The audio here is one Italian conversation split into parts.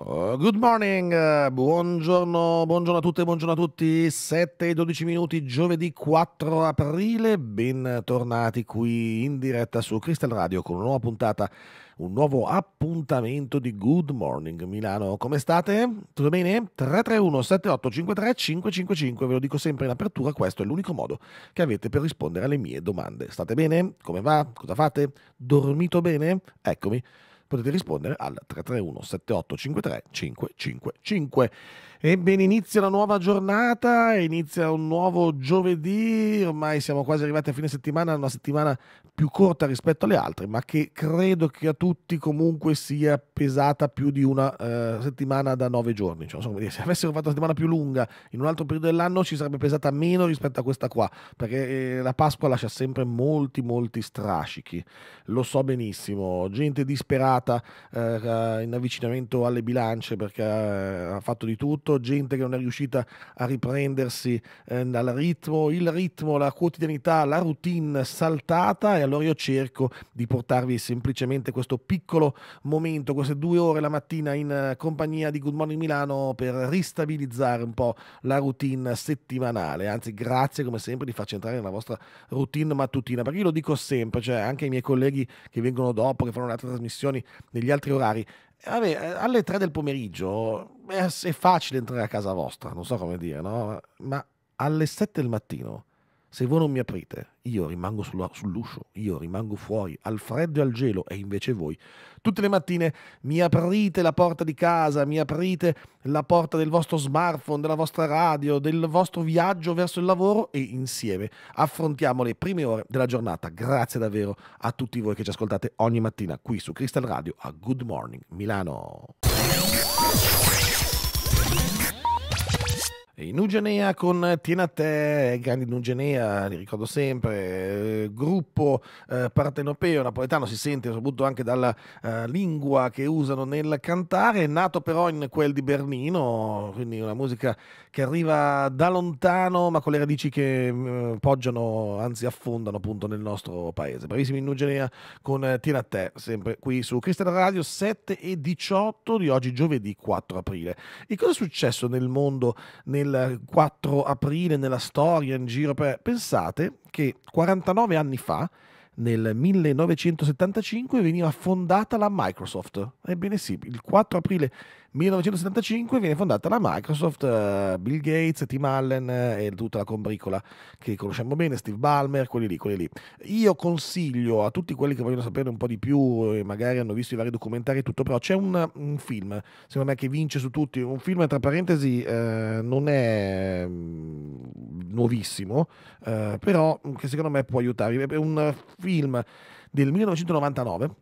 Uh, good morning, uh, buongiorno, buongiorno, a tutte, buongiorno a tutti. 7 e 12 minuti, giovedì 4 aprile. Bentornati qui in diretta su Crystal Radio con una nuova puntata, un nuovo appuntamento di Good Morning Milano. Come state? Tutto bene? 331 7853 555, ve lo dico sempre in apertura, questo è l'unico modo che avete per rispondere alle mie domande. State bene? Come va? Cosa fate? Dormito bene? Eccomi potete rispondere al 331 7853 555. Ebbene, inizia una nuova giornata, inizia un nuovo giovedì, ormai siamo quasi arrivati a fine settimana, una settimana più corta rispetto alle altre, ma che credo che a tutti comunque sia pesata più di una eh, settimana da nove giorni. Cioè, insomma, se avessero fatto una settimana più lunga in un altro periodo dell'anno ci sarebbe pesata meno rispetto a questa qua, perché eh, la Pasqua lascia sempre molti, molti strascichi. Lo so benissimo, gente disperata eh, eh in avvicinamento alle bilance perché eh, ha fatto di tutto soprattutto gente che non è riuscita a riprendersi eh, dal ritmo, il ritmo, la quotidianità, la routine saltata e allora io cerco di portarvi semplicemente questo piccolo momento, queste due ore la mattina in eh, compagnia di Good Morning Milano per ristabilizzare un po' la routine settimanale, anzi grazie come sempre di farci entrare nella vostra routine mattutina, perché io lo dico sempre, cioè anche ai miei colleghi che vengono dopo, che fanno altre trasmissioni negli altri orari, Vabbè, alle 3 del pomeriggio è facile entrare a casa vostra, non so come dire, no? Ma alle 7 del mattino se voi non mi aprite, io rimango sulla, sull'uscio, io rimango fuori, al freddo e al gelo, e invece voi, tutte le mattine, mi aprite la porta di casa, mi aprite la porta del vostro smartphone, della vostra radio, del vostro viaggio verso il lavoro e insieme affrontiamo le prime ore della giornata. Grazie davvero a tutti voi che ci ascoltate ogni mattina qui su Crystal Radio a Good Morning Milano. Nugenea con Tiena Te, grandi Nugenea, li ricordo sempre, eh, gruppo eh, partenopeo napoletano, si sente soprattutto anche dalla eh, lingua che usano nel cantare, nato però in quel di Bernino, quindi una musica che arriva da lontano ma con le radici che eh, poggiano, anzi affondano appunto nel nostro paese. Bravissimi in Nugenea con eh, Tira a te, sempre qui su Cristian Radio 7 e 18 di oggi giovedì 4 aprile. E cosa è successo nel mondo nel 4 aprile, nella storia, in giro? Per... Pensate che 49 anni fa nel 1975 veniva fondata la Microsoft. Ebbene sì, il 4 aprile 1975 viene fondata la Microsoft, eh, Bill Gates, Tim Allen eh, e tutta la combricola che conosciamo bene, Steve Ballmer, quelli lì, quelli lì. Io consiglio a tutti quelli che vogliono sapere un po' di più e magari hanno visto i vari documentari e tutto, però c'è un, un film, secondo me, che vince su tutti, un film tra parentesi eh, non è mm, nuovissimo, eh, però che secondo me può aiutare. È un film del 1999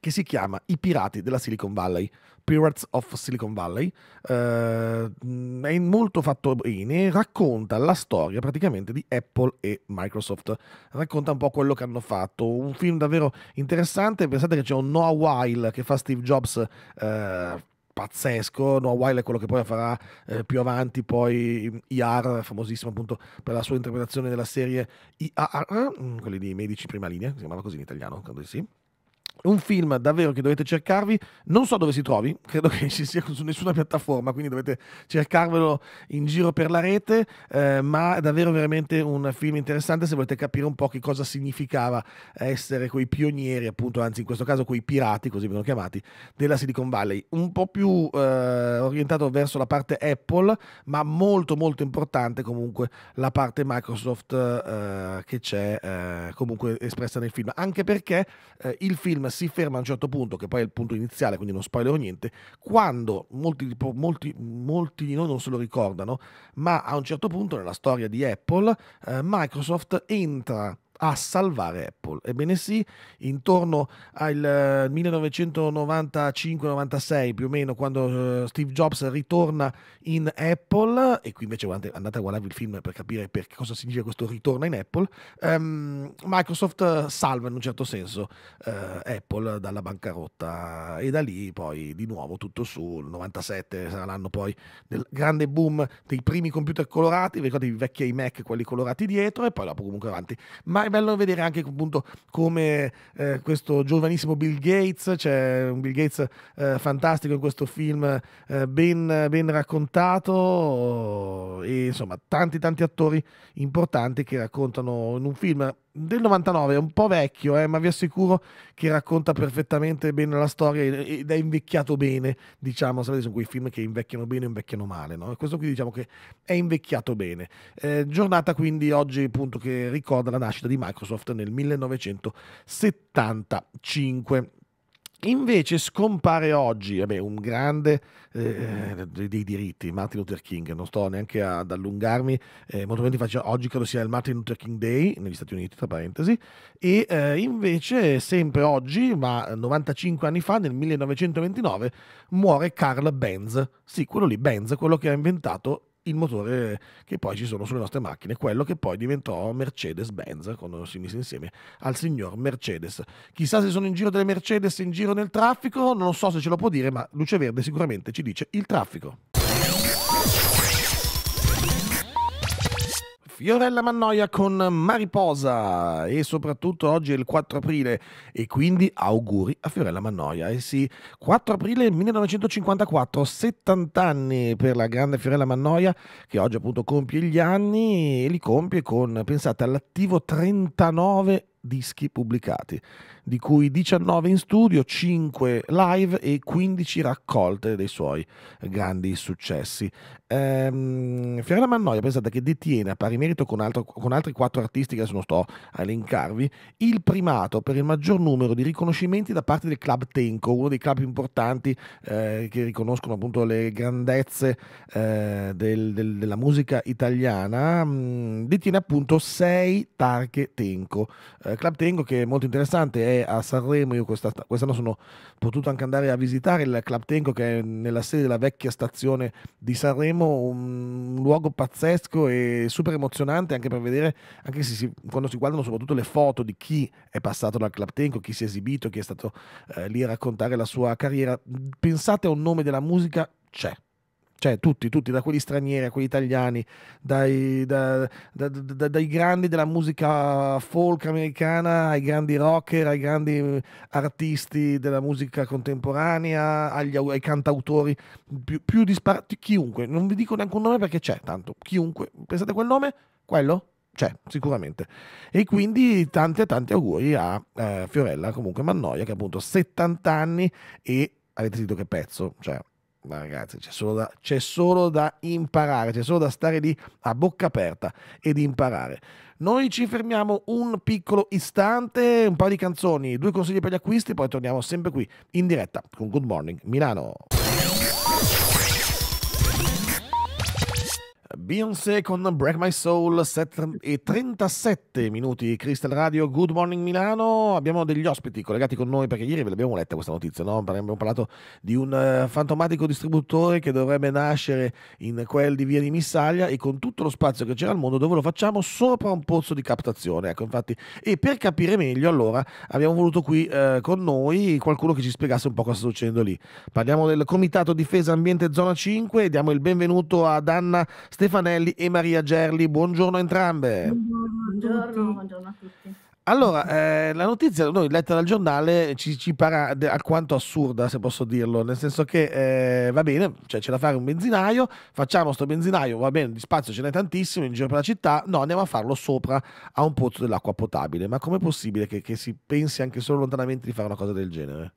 che si chiama I pirati della Silicon Valley, Pirates of Silicon Valley, eh, è molto fatto bene, racconta la storia praticamente di Apple e Microsoft, racconta un po' quello che hanno fatto, un film davvero interessante, pensate che c'è un Noah Weil che fa Steve Jobs. Eh, pazzesco. Noah Weil è quello che poi farà eh, più avanti, poi IAR, famosissimo appunto per la sua interpretazione della serie IAR, mm, quelli di Medici Prima Linea, si chiamava così in italiano, credo di sì un film davvero che dovete cercarvi, non so dove si trovi, credo che ci sia su nessuna piattaforma, quindi dovete cercarvelo in giro per la rete, eh, ma è davvero veramente un film interessante se volete capire un po' che cosa significava essere quei pionieri, appunto, anzi in questo caso quei pirati, così vengono chiamati, della Silicon Valley, un po' più eh, orientato verso la parte Apple, ma molto molto importante comunque la parte Microsoft eh, che c'è eh, comunque espressa nel film, anche perché eh, il film film si ferma a un certo punto, che poi è il punto iniziale, quindi non spoilerò niente, quando molti, molti, molti di noi non se lo ricordano, ma a un certo punto nella storia di Apple, eh, Microsoft entra a salvare Apple. Ebbene sì, intorno al 1995-96 eh, più o meno, quando eh, Steve Jobs ritorna in Apple, e qui invece andate a guardarvi il film per capire per cosa significa questo ritorno in Apple, um, Microsoft eh, salva in un certo senso uh, Apple dalla bancarotta e da lì poi di nuovo tutto su, il 97 sarà l'anno poi del grande boom dei primi computer colorati, vi ricordate i vecchi iMac, quelli colorati dietro e poi dopo comunque avanti. Ma è bello vedere anche appunto come eh, questo giovanissimo Bill Gates, c'è un Bill Gates eh, fantastico in questo film eh, ben, ben, raccontato e insomma tanti tanti attori importanti che raccontano in un film del 99, è un po' vecchio, eh, ma vi assicuro che racconta perfettamente bene la storia ed è invecchiato bene, diciamo, sapete, sono quei film che invecchiano bene o invecchiano male, no? questo qui diciamo che è invecchiato bene. Eh, giornata quindi oggi appunto che ricorda la nascita di Microsoft nel 1975. Invece scompare oggi vabbè, eh un grande eh, eh dei diritti, Martin Luther King, non sto neanche ad allungarmi, eh, molto bene faccio, oggi credo sia il Martin Luther King Day negli Stati Uniti, tra parentesi, e eh, invece sempre oggi, ma 95 anni fa, nel 1929, muore Carl Benz, sì, quello lì, Benz, quello che ha inventato il motore che poi ci sono sulle nostre macchine, quello che poi diventò Mercedes-Benz quando si mise insieme al signor Mercedes. Chissà se sono in giro delle Mercedes in giro nel traffico, non so se ce lo può dire, ma Luce Verde sicuramente ci dice il traffico. Fiorella Mannoia con Mariposa e soprattutto oggi è il 4 aprile e quindi auguri a Fiorella Mannoia. Eh sì, 4 aprile 1954, 70 anni per la grande Fiorella Mannoia che oggi appunto compie gli anni e li compie con, pensate, all'attivo 39 dischi pubblicati, di cui 19 in studio, 5 live e 15 raccolte dei suoi grandi successi. Ehm, Fiorella Mannoia, pensate che detiene a pari merito con, altro, con altri 4 artisti che adesso non sto a elencarvi, il primato per il maggior numero di riconoscimenti da parte del club Tenco, uno dei club importanti eh, che riconoscono appunto le grandezze eh, del, del, della musica italiana, mm, detiene appunto 6 targhe Tenco. Eh, Club Tengo che è molto interessante, è a Sanremo, io quest'anno sono potuto anche andare a visitare il Club Tengo che è nella sede della vecchia stazione di Sanremo, un luogo pazzesco e super emozionante anche per vedere, anche si, quando si guardano soprattutto le foto di chi è passato dal Club Tengo, chi si è esibito, chi è stato eh, lì a raccontare la sua carriera, pensate a un nome della musica, c'è cioè tutti, tutti, da quelli stranieri a quelli italiani, dai, da, da, da, dai, grandi della musica folk americana ai grandi rocker, ai grandi eh, artisti della musica contemporanea, agli, ai cantautori più, più disparati, chiunque, non vi dico neanche un nome perché c'è tanto, chiunque, pensate a quel nome? Quello? c'è sicuramente. E quindi tanti tanti auguri a eh, Fiorella comunque Mannoia che appunto ha 70 anni e avete sentito che pezzo, cioè ma ragazzi, c'è solo, da, c'è solo da imparare, c'è solo da stare lì a bocca aperta ed imparare. Noi ci fermiamo un piccolo istante, un paio di canzoni, due consigli per gli acquisti, poi torniamo sempre qui in diretta con Good Morning Milano. Beyoncé con Break My Soul, 7 e 37 minuti, Crystal Radio, Good Morning Milano, abbiamo degli ospiti collegati con noi perché ieri ve l'abbiamo letta questa notizia, no? abbiamo parlato di un eh, fantomatico distributore che dovrebbe nascere in quel di Via di Missaglia e con tutto lo spazio che c'era al mondo dove lo facciamo sopra un pozzo di captazione, ecco infatti, e per capire meglio allora abbiamo voluto qui eh, con noi qualcuno che ci spiegasse un po' cosa sta succedendo lì. Parliamo del Comitato Difesa Ambiente Zona 5 e diamo il benvenuto ad Anna Stefano Fanelli e Maria Gerli. Buongiorno a entrambe. Buongiorno, buongiorno a tutti. Allora, eh, la notizia, noi letta dal giornale, ci, ci para alquanto assurda, se posso dirlo, nel senso che eh, va bene, cioè c'è da fare un benzinaio, facciamo sto benzinaio, va bene, di spazio ce n'è tantissimo in giro per la città, no, andiamo a farlo sopra a un pozzo dell'acqua potabile. Ma com'è possibile che, che si pensi anche solo lontanamente di fare una cosa del genere?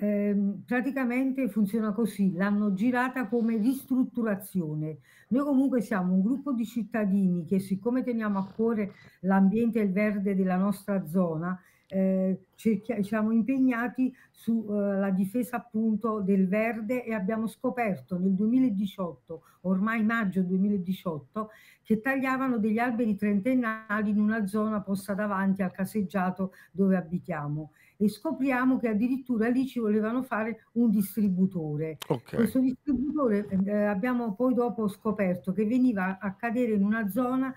Ehm, praticamente funziona così, l'hanno girata come ristrutturazione. Noi comunque siamo un gruppo di cittadini che siccome teniamo a cuore l'ambiente e il verde della nostra zona, eh, siamo impegnati sulla eh, difesa appunto del verde e abbiamo scoperto nel 2018, ormai maggio 2018, che tagliavano degli alberi trentennali in una zona posta davanti al caseggiato dove abitiamo e scopriamo che addirittura lì ci volevano fare un distributore. Okay. Questo distributore eh, abbiamo poi dopo scoperto che veniva a cadere in una zona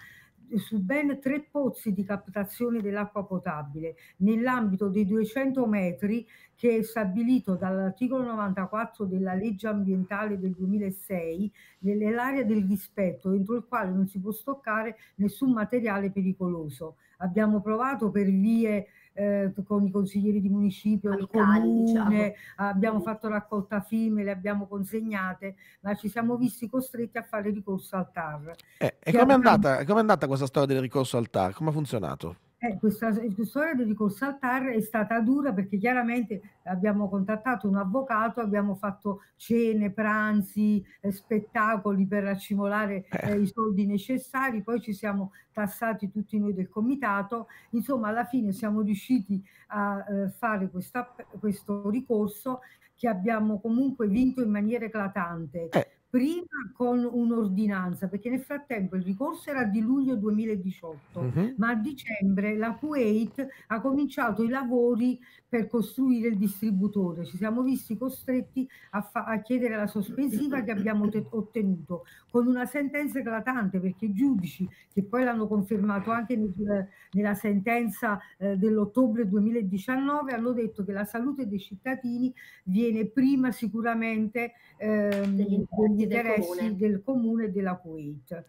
eh, su ben tre pozzi di captazione dell'acqua potabile nell'ambito dei 200 metri che è stabilito dall'articolo 94 della legge ambientale del 2006 nell'area del rispetto entro il quale non si può stoccare nessun materiale pericoloso. Abbiamo provato per vie eh, con i consiglieri di municipio, Amicali, diciamo. comune, diciamo. abbiamo fatto raccolta firme, le abbiamo consegnate, ma ci siamo visti costretti a fare ricorso al TAR. Eh, e com'è andata, come andata questa storia del ricorso al TAR? Come ha funzionato? Eh, questa eh, storia del ricorso al TAR è stata dura perché chiaramente abbiamo contattato un avvocato, abbiamo fatto cene, pranzi, eh, spettacoli per accimolare eh. eh, i soldi necessari, poi ci siamo tassati tutti noi del comitato, insomma alla fine siamo riusciti a eh, fare questa, questo ricorso che abbiamo comunque vinto in maniera eclatante prima con un'ordinanza, perché nel frattempo il ricorso era di luglio 2018, mm-hmm. ma a dicembre la Kuwait ha cominciato i lavori per costruire il distributore. Ci siamo visti costretti a, fa- a chiedere la sospensiva che abbiamo te- ottenuto con una sentenza eclatante, perché i giudici, che poi l'hanno confermato anche nel, nella sentenza eh, dell'ottobre 2019, hanno detto che la salute dei cittadini viene prima sicuramente ehm, degli interessi del comune, del della Kuwait.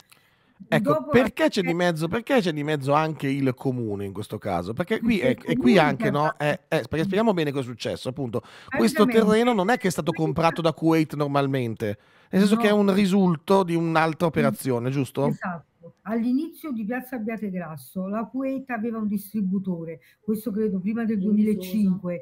Ecco, Dopo perché, la... c'è di mezzo, perché c'è di mezzo anche il comune in questo caso? Perché qui, è, è qui anche, no? È, è, eh, eh, perché spieghiamo bene cosa è successo, appunto. Questo terreno non è che è stato comprato da Kuwait normalmente, nel senso no. che è un risulto di un'altra operazione, giusto? Esatto. All'inizio di Piazza Abbiate Grasso la Kuwait aveva un distributore, questo credo prima del 2005,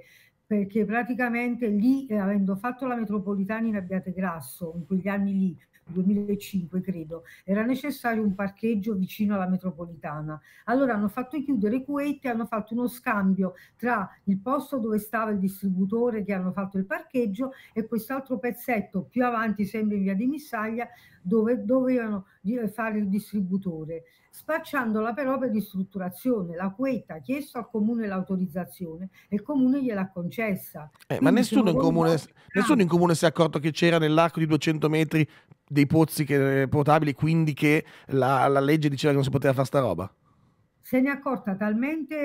perché praticamente lì, eh, avendo fatto la metropolitana in Abbiate Grasso, in quegli anni lì, 2005 credo, era necessario un parcheggio vicino alla metropolitana. Allora hanno fatto chiudere Kuwait e hanno fatto uno scambio tra il posto dove stava il distributore che hanno fatto il parcheggio e quest'altro pezzetto più avanti, sempre in via di Missaglia, dove dovevano eh, fare il distributore spacciandola per opera di strutturazione. La Queta ha chiesto al comune l'autorizzazione e il comune gliel'ha concessa. Eh, ma nessuno in, comune, nessuno in, comune, si è accorto che c'era nell'arco di 200 metri dei pozzi che, eh, potabili, quindi che la, la legge diceva che non si poteva fare sta roba? se ne è accorta talmente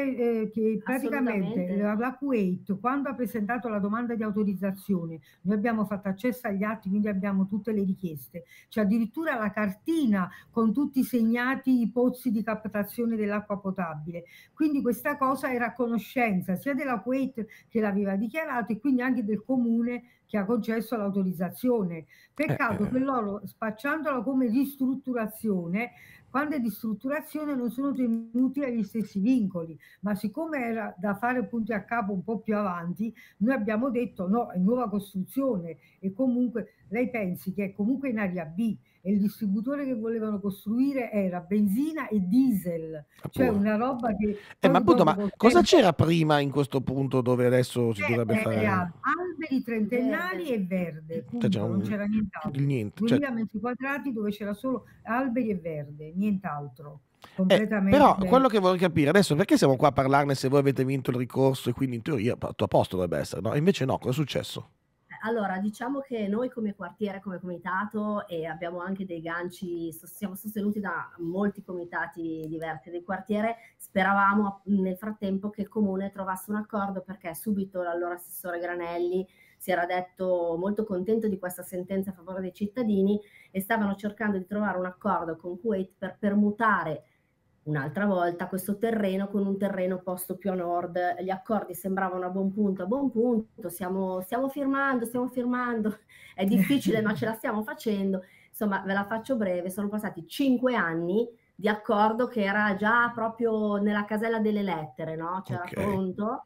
eh, che praticamente la Kuwait quando ha presentato la domanda di autorizzazione noi abbiamo fatto accesso agli atti quindi abbiamo tutte le richieste c'è addirittura la cartina con tutti segnati i pozzi di captazione dell'acqua potabile quindi questa cosa era a conoscenza sia della Kuwait che l'aveva dichiarato e quindi anche del comune che ha concesso l'autorizzazione peccato eh. eh. che loro spacciandola come ristrutturazione quando è di strutturazione non sono tenuti agli stessi vincoli, ma siccome era da fare punti a capo un po' più avanti, noi abbiamo detto no, è nuova costruzione e comunque lei pensi che è comunque in area B e il distributore che volevano costruire era benzina e diesel, cioè una roba che... Eh, ma appunto, ma cosa c'era prima in questo punto dove adesso si eh, dovrebbe eh, fare? Alberi trentennali e verde, cioè, punto, cioè, non c'era nient'altro. Niente, 2000 cioè metri quadrati dove c'era solo alberi e verde, nient'altro. Eh, però quello che vorrei capire adesso perché siamo qua a parlarne se voi avete vinto il ricorso e quindi in teoria a posto dovrebbe essere, no? Invece no, cosa è successo? Allora, diciamo che noi come quartiere, come comitato, e abbiamo anche dei ganci, siamo sostenuti da molti comitati diversi del quartiere, speravamo nel frattempo che il comune trovasse un accordo perché subito l'allora assessore Granelli si era detto molto contento di questa sentenza a favore dei cittadini e stavano cercando di trovare un accordo con Kuwait per permutare un'altra volta questo terreno con un terreno posto più a nord. Gli accordi sembravano a buon punto, a buon punto, stiamo, stiamo firmando, stiamo firmando, è difficile ma ce la stiamo facendo. Insomma, ve la faccio breve, sono passati cinque anni di accordo che era già proprio nella casella delle lettere, no? C'era okay. pronto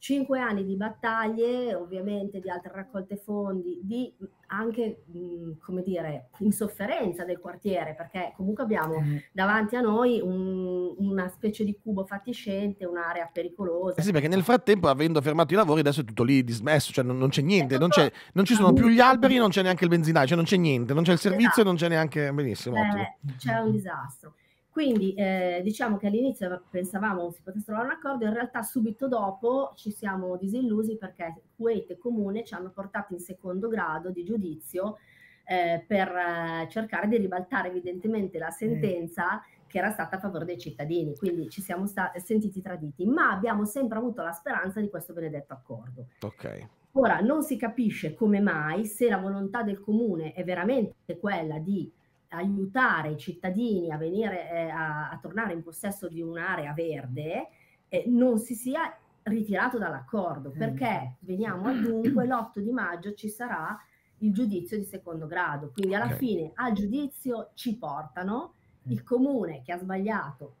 Cinque anni di battaglie, ovviamente di altre raccolte fondi, di anche, mh, come dire, insofferenza del quartiere, perché comunque abbiamo eh. davanti a noi un, una specie di cubo fatiscente, un'area pericolosa. Eh sì, perché nel frattempo, avendo fermato i lavori, adesso è tutto lì dismesso, cioè non, non c'è niente, non, c'è, non, ci sono più gli alberi, non c'è neanche il benzinaio, cioè non c'è niente, non c'è il servizio, esatto. non c'è neanche... Benissimo, eh, C'è un disastro. Quindi eh, diciamo che all'inizio pensavamo si potesse trovare un accordo, in realtà subito dopo ci siamo disillusi perché Kuwait e Comune ci hanno portato in secondo grado di giudizio eh, per eh, cercare di ribaltare evidentemente la mm. sentenza che era stata a favore dei cittadini, quindi ci siamo sta- sentiti traditi, ma abbiamo sempre avuto la speranza di questo benedetto accordo. Okay. Ora non si capisce come mai, se la volontà del comune è veramente quella di aiutare i cittadini a, venire, eh, a, a tornare in possesso di un'area verde, eh, non si sia ritirato dall'accordo, mm. perché veniamo al dunque, l'8 di maggio ci sarà il giudizio di secondo grado, quindi alla okay. fine al giudizio ci portano, mm. il comune che ha sbagliato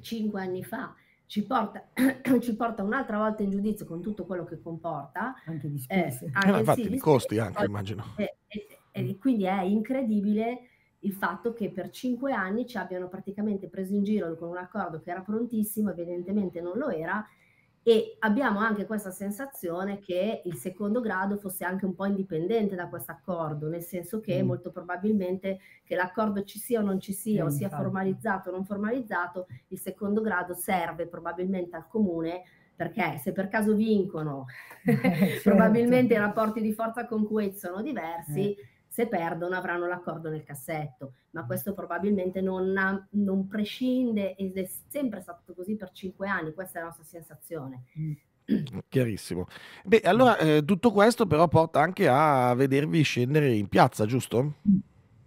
cinque anni fa ci porta, ci porta, un'altra volta in giudizio con tutto quello che comporta. Anche di eh, spese. Eh, anche eh, infatti, sì, di costi anche, immagino. E, eh, e, eh, e, quindi è incredibile il fatto che per cinque anni ci abbiano praticamente preso in giro con un accordo che era prontissimo, evidentemente non lo era, e abbiamo anche questa sensazione che il secondo grado fosse anche un po' indipendente da questo accordo, nel senso che mm. molto probabilmente che l'accordo ci sia o non ci sia, mm, o sia infatti. formalizzato o non formalizzato, il secondo grado serve probabilmente al comune perché se per caso vincono, eh, certo. probabilmente i rapporti di forza con cui sono diversi. Eh se perdono avranno l'accordo nel cassetto, ma questo probabilmente non, ha, non prescinde ed è sempre stato così per cinque anni, questa è la nostra sensazione. Mm. Chiarissimo. Beh, allora eh, tutto questo però porta anche a vedervi scendere in piazza, giusto?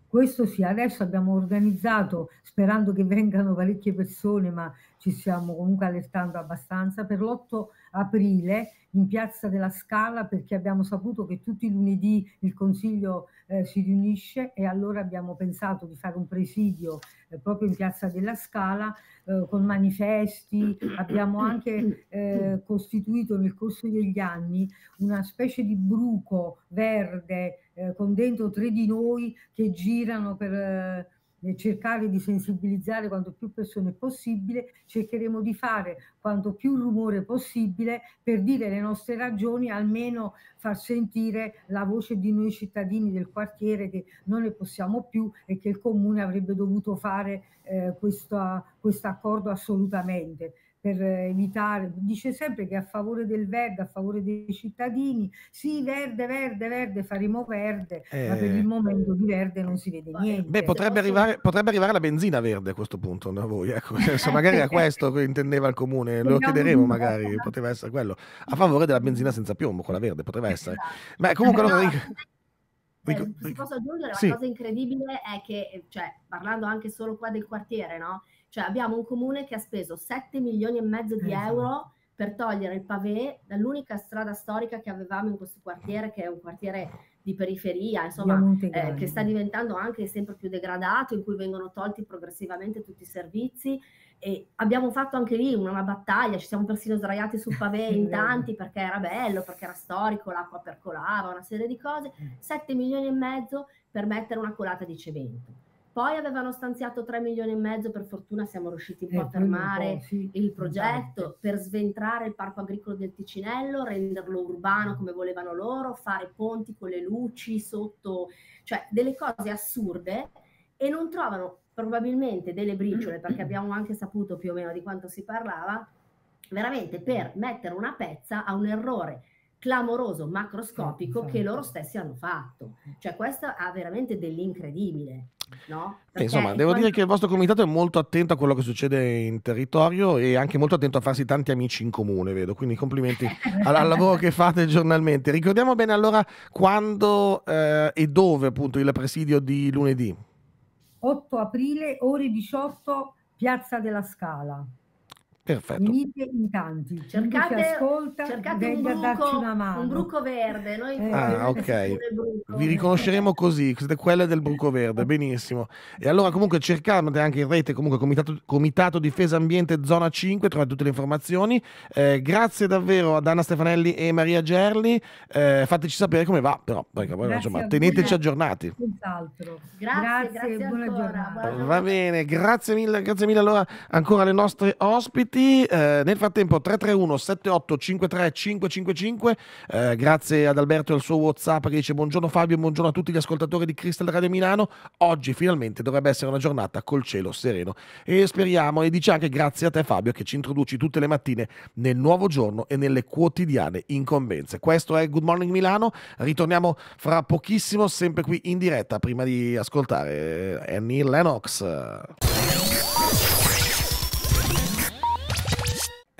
Questo sì, adesso abbiamo organizzato, sperando che vengano parecchie persone, ma ci stiamo comunque allertando abbastanza, per l'8 aprile in Piazza della Scala perché abbiamo saputo che tutti i lunedì il Consiglio eh, si riunisce e allora abbiamo pensato di fare un presidio eh, proprio in Piazza della Scala eh, con manifesti, abbiamo anche eh, costituito nel corso degli anni una specie di bruco verde eh, con dentro tre di noi che girano per eh, eh, cercare di sensibilizzare quanto più persone possibile, cercheremo di fare quanto più rumore possibile per dire le nostre ragioni, almeno far sentire la voce di noi cittadini del quartiere che non ne possiamo più e che il comune avrebbe dovuto fare eh, questo, questo accordo assolutamente per evitare, dice sempre che a favore del verde, a favore dei cittadini, sì, verde, verde, verde, faremo verde, eh... ma per il eh. momento di verde non si vede niente. Beh, potrebbe arrivare, potrebbe arrivare la benzina verde a questo punto da voi, ecco. Cioè, magari era questo che intendeva il comune, lo chiederemo magari, poteva eh. essere quello, a favore della benzina senza piombo, quella verde, potrebbe esatto. essere. Ma comunque... Allora, eh, posso aggiungere, sì. la cosa incredibile è che, cioè, parlando anche solo qua del quartiere, no? Cioè abbiamo un comune che ha speso 7 milioni e mezzo di eh, esatto. euro per togliere il pavé dall'unica strada storica che avevamo in questo quartiere, che è un quartiere di periferia, insomma, eh, che sta diventando anche sempre più degradato, in cui vengono tolti progressivamente tutti i servizi. E abbiamo fatto anche lì una, una battaglia, ci siamo persino sdraiati sul pavé in tanti perché era bello, perché era storico, l'acqua percolava, una serie di cose. 7 eh. milioni e mezzo per mettere una colata di cemento. Poi avevano stanziato 3 milioni e mezzo, per fortuna siamo riusciti un po' a eh, fermare sì, il progetto per sventrare il parco agricolo del Ticinello, renderlo urbano come volevano loro, fare ponti con le luci sotto, cioè delle cose assurde e non trovano probabilmente delle briciole, perché abbiamo anche saputo più o meno di quanto si parlava, veramente per mettere una pezza a un errore clamoroso, macroscopico sì, esatto. che loro stessi hanno fatto. Cioè questo ha veramente dell'incredibile. No? Beh, insomma, devo quando... dire che il vostro comitato è molto attento a quello che succede in territorio e anche molto attento a farsi tanti amici in comune, vedo. Quindi complimenti al, al lavoro che fate giornalmente. Ricordiamo bene allora quando eh, e dove appunto il presidio di lunedì. 8 aprile, ore 18, Piazza della Scala. Perfetto. Venite in tanti. Cercate, ascolta, cercate un, bruco, un bruco verde. Noi eh, ah, ok. Vi riconosceremo così, quella del bruco verde, benissimo. E allora comunque cercate anche in rete, comunque Comitato, Comitato Difesa Ambiente Zona 5, trovate tutte le informazioni. Eh, grazie davvero ad Anna Stefanelli e Maria Gerli. Eh, fateci sapere come va, però, perché, insomma, teneteci aggiornati. Senz'altro. Grazie, grazie, grazie buona giornata. Va bene, grazie mille, grazie mille allora ancora alle nostre ospiti commenti. Eh, nel frattempo 331 78 53 555. Eh, grazie ad Alberto e al suo WhatsApp che dice buongiorno Fabio buongiorno a tutti gli ascoltatori di Crystal Radio Milano. Oggi finalmente dovrebbe essere una giornata col cielo sereno e speriamo e dice anche grazie a te Fabio che ci introduci tutte le mattine nel nuovo giorno e nelle quotidiane incombenze. Questo è Good Morning Milano. Ritorniamo fra pochissimo sempre qui in diretta prima di ascoltare Annie Lennox.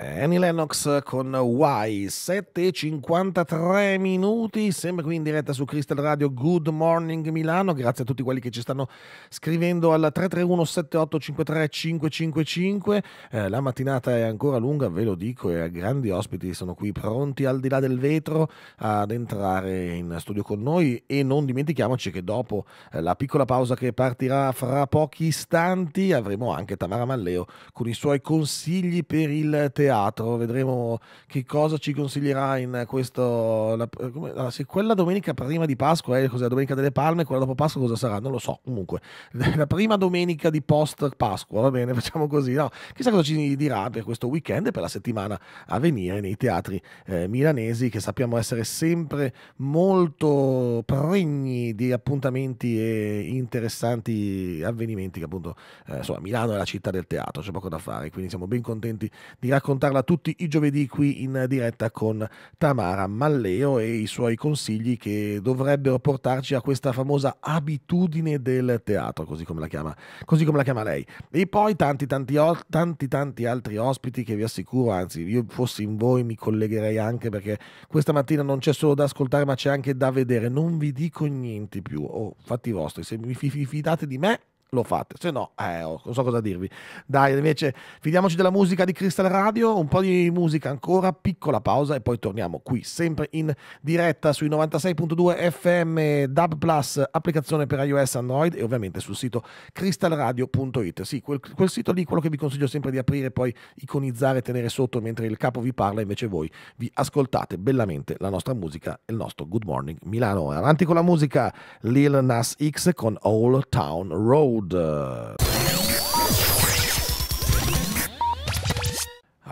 Annie Lennox con Why, 7.53 minuti, sempre qui in diretta su Crystal Radio Good Morning Milano, grazie a tutti quelli che ci stanno scrivendo al 331 7853 555, eh, la mattinata è ancora lunga, ve lo dico, e grandi ospiti sono qui pronti al di là del vetro ad entrare in studio con noi e non dimentichiamoci che dopo eh, la piccola pausa che partirà fra pochi istanti avremo anche Tamara Malleo con i suoi consigli per il teatro teatro, vedremo che cosa ci consiglierà in questo... La, come, ah, se quella domenica prima di Pasqua è eh, la domenica delle palme, quella dopo Pasqua cosa sarà? Non lo so, comunque. La prima domenica di post Pasqua, va bene, facciamo così. No? Chissà cosa ci dirà per questo weekend e per la settimana a venire nei teatri eh, milanesi che sappiamo essere sempre molto pregni di appuntamenti e interessanti avvenimenti che appunto, eh, insomma, Milano è la città del teatro, c'è poco da fare, quindi siamo ben contenti di raccontare ascoltarla tutti i giovedì qui in diretta con Tamara Malleo e i suoi consigli che dovrebbero portarci a questa famosa abitudine del teatro, così come la chiama, come la chiama lei. E poi tanti tanti, tanti tanti altri ospiti che vi assicuro, anzi io fossi in voi mi collegherei anche perché questa mattina non c'è solo da ascoltare ma c'è anche da vedere, non vi dico niente più, oh, fatti vostri, se mi fidate di me lo fate, se no, eh, oh, non so cosa dirvi. Dai, invece, fidiamoci della musica di Crystal Radio, un po' di musica ancora, piccola pausa e poi torniamo qui, sempre in diretta sui 96.2 FM DAB Plus, applicazione per iOS Android e ovviamente sul sito crystalradio.it. Sì, quel, quel, sito lì, quello che vi consiglio sempre di aprire, poi iconizzare, e tenere sotto mentre il capo vi parla, invece voi vi ascoltate bellamente la nostra musica e il nostro Good Morning Milano. Avanti con la musica Lil Nas X con All Town Road. Uh...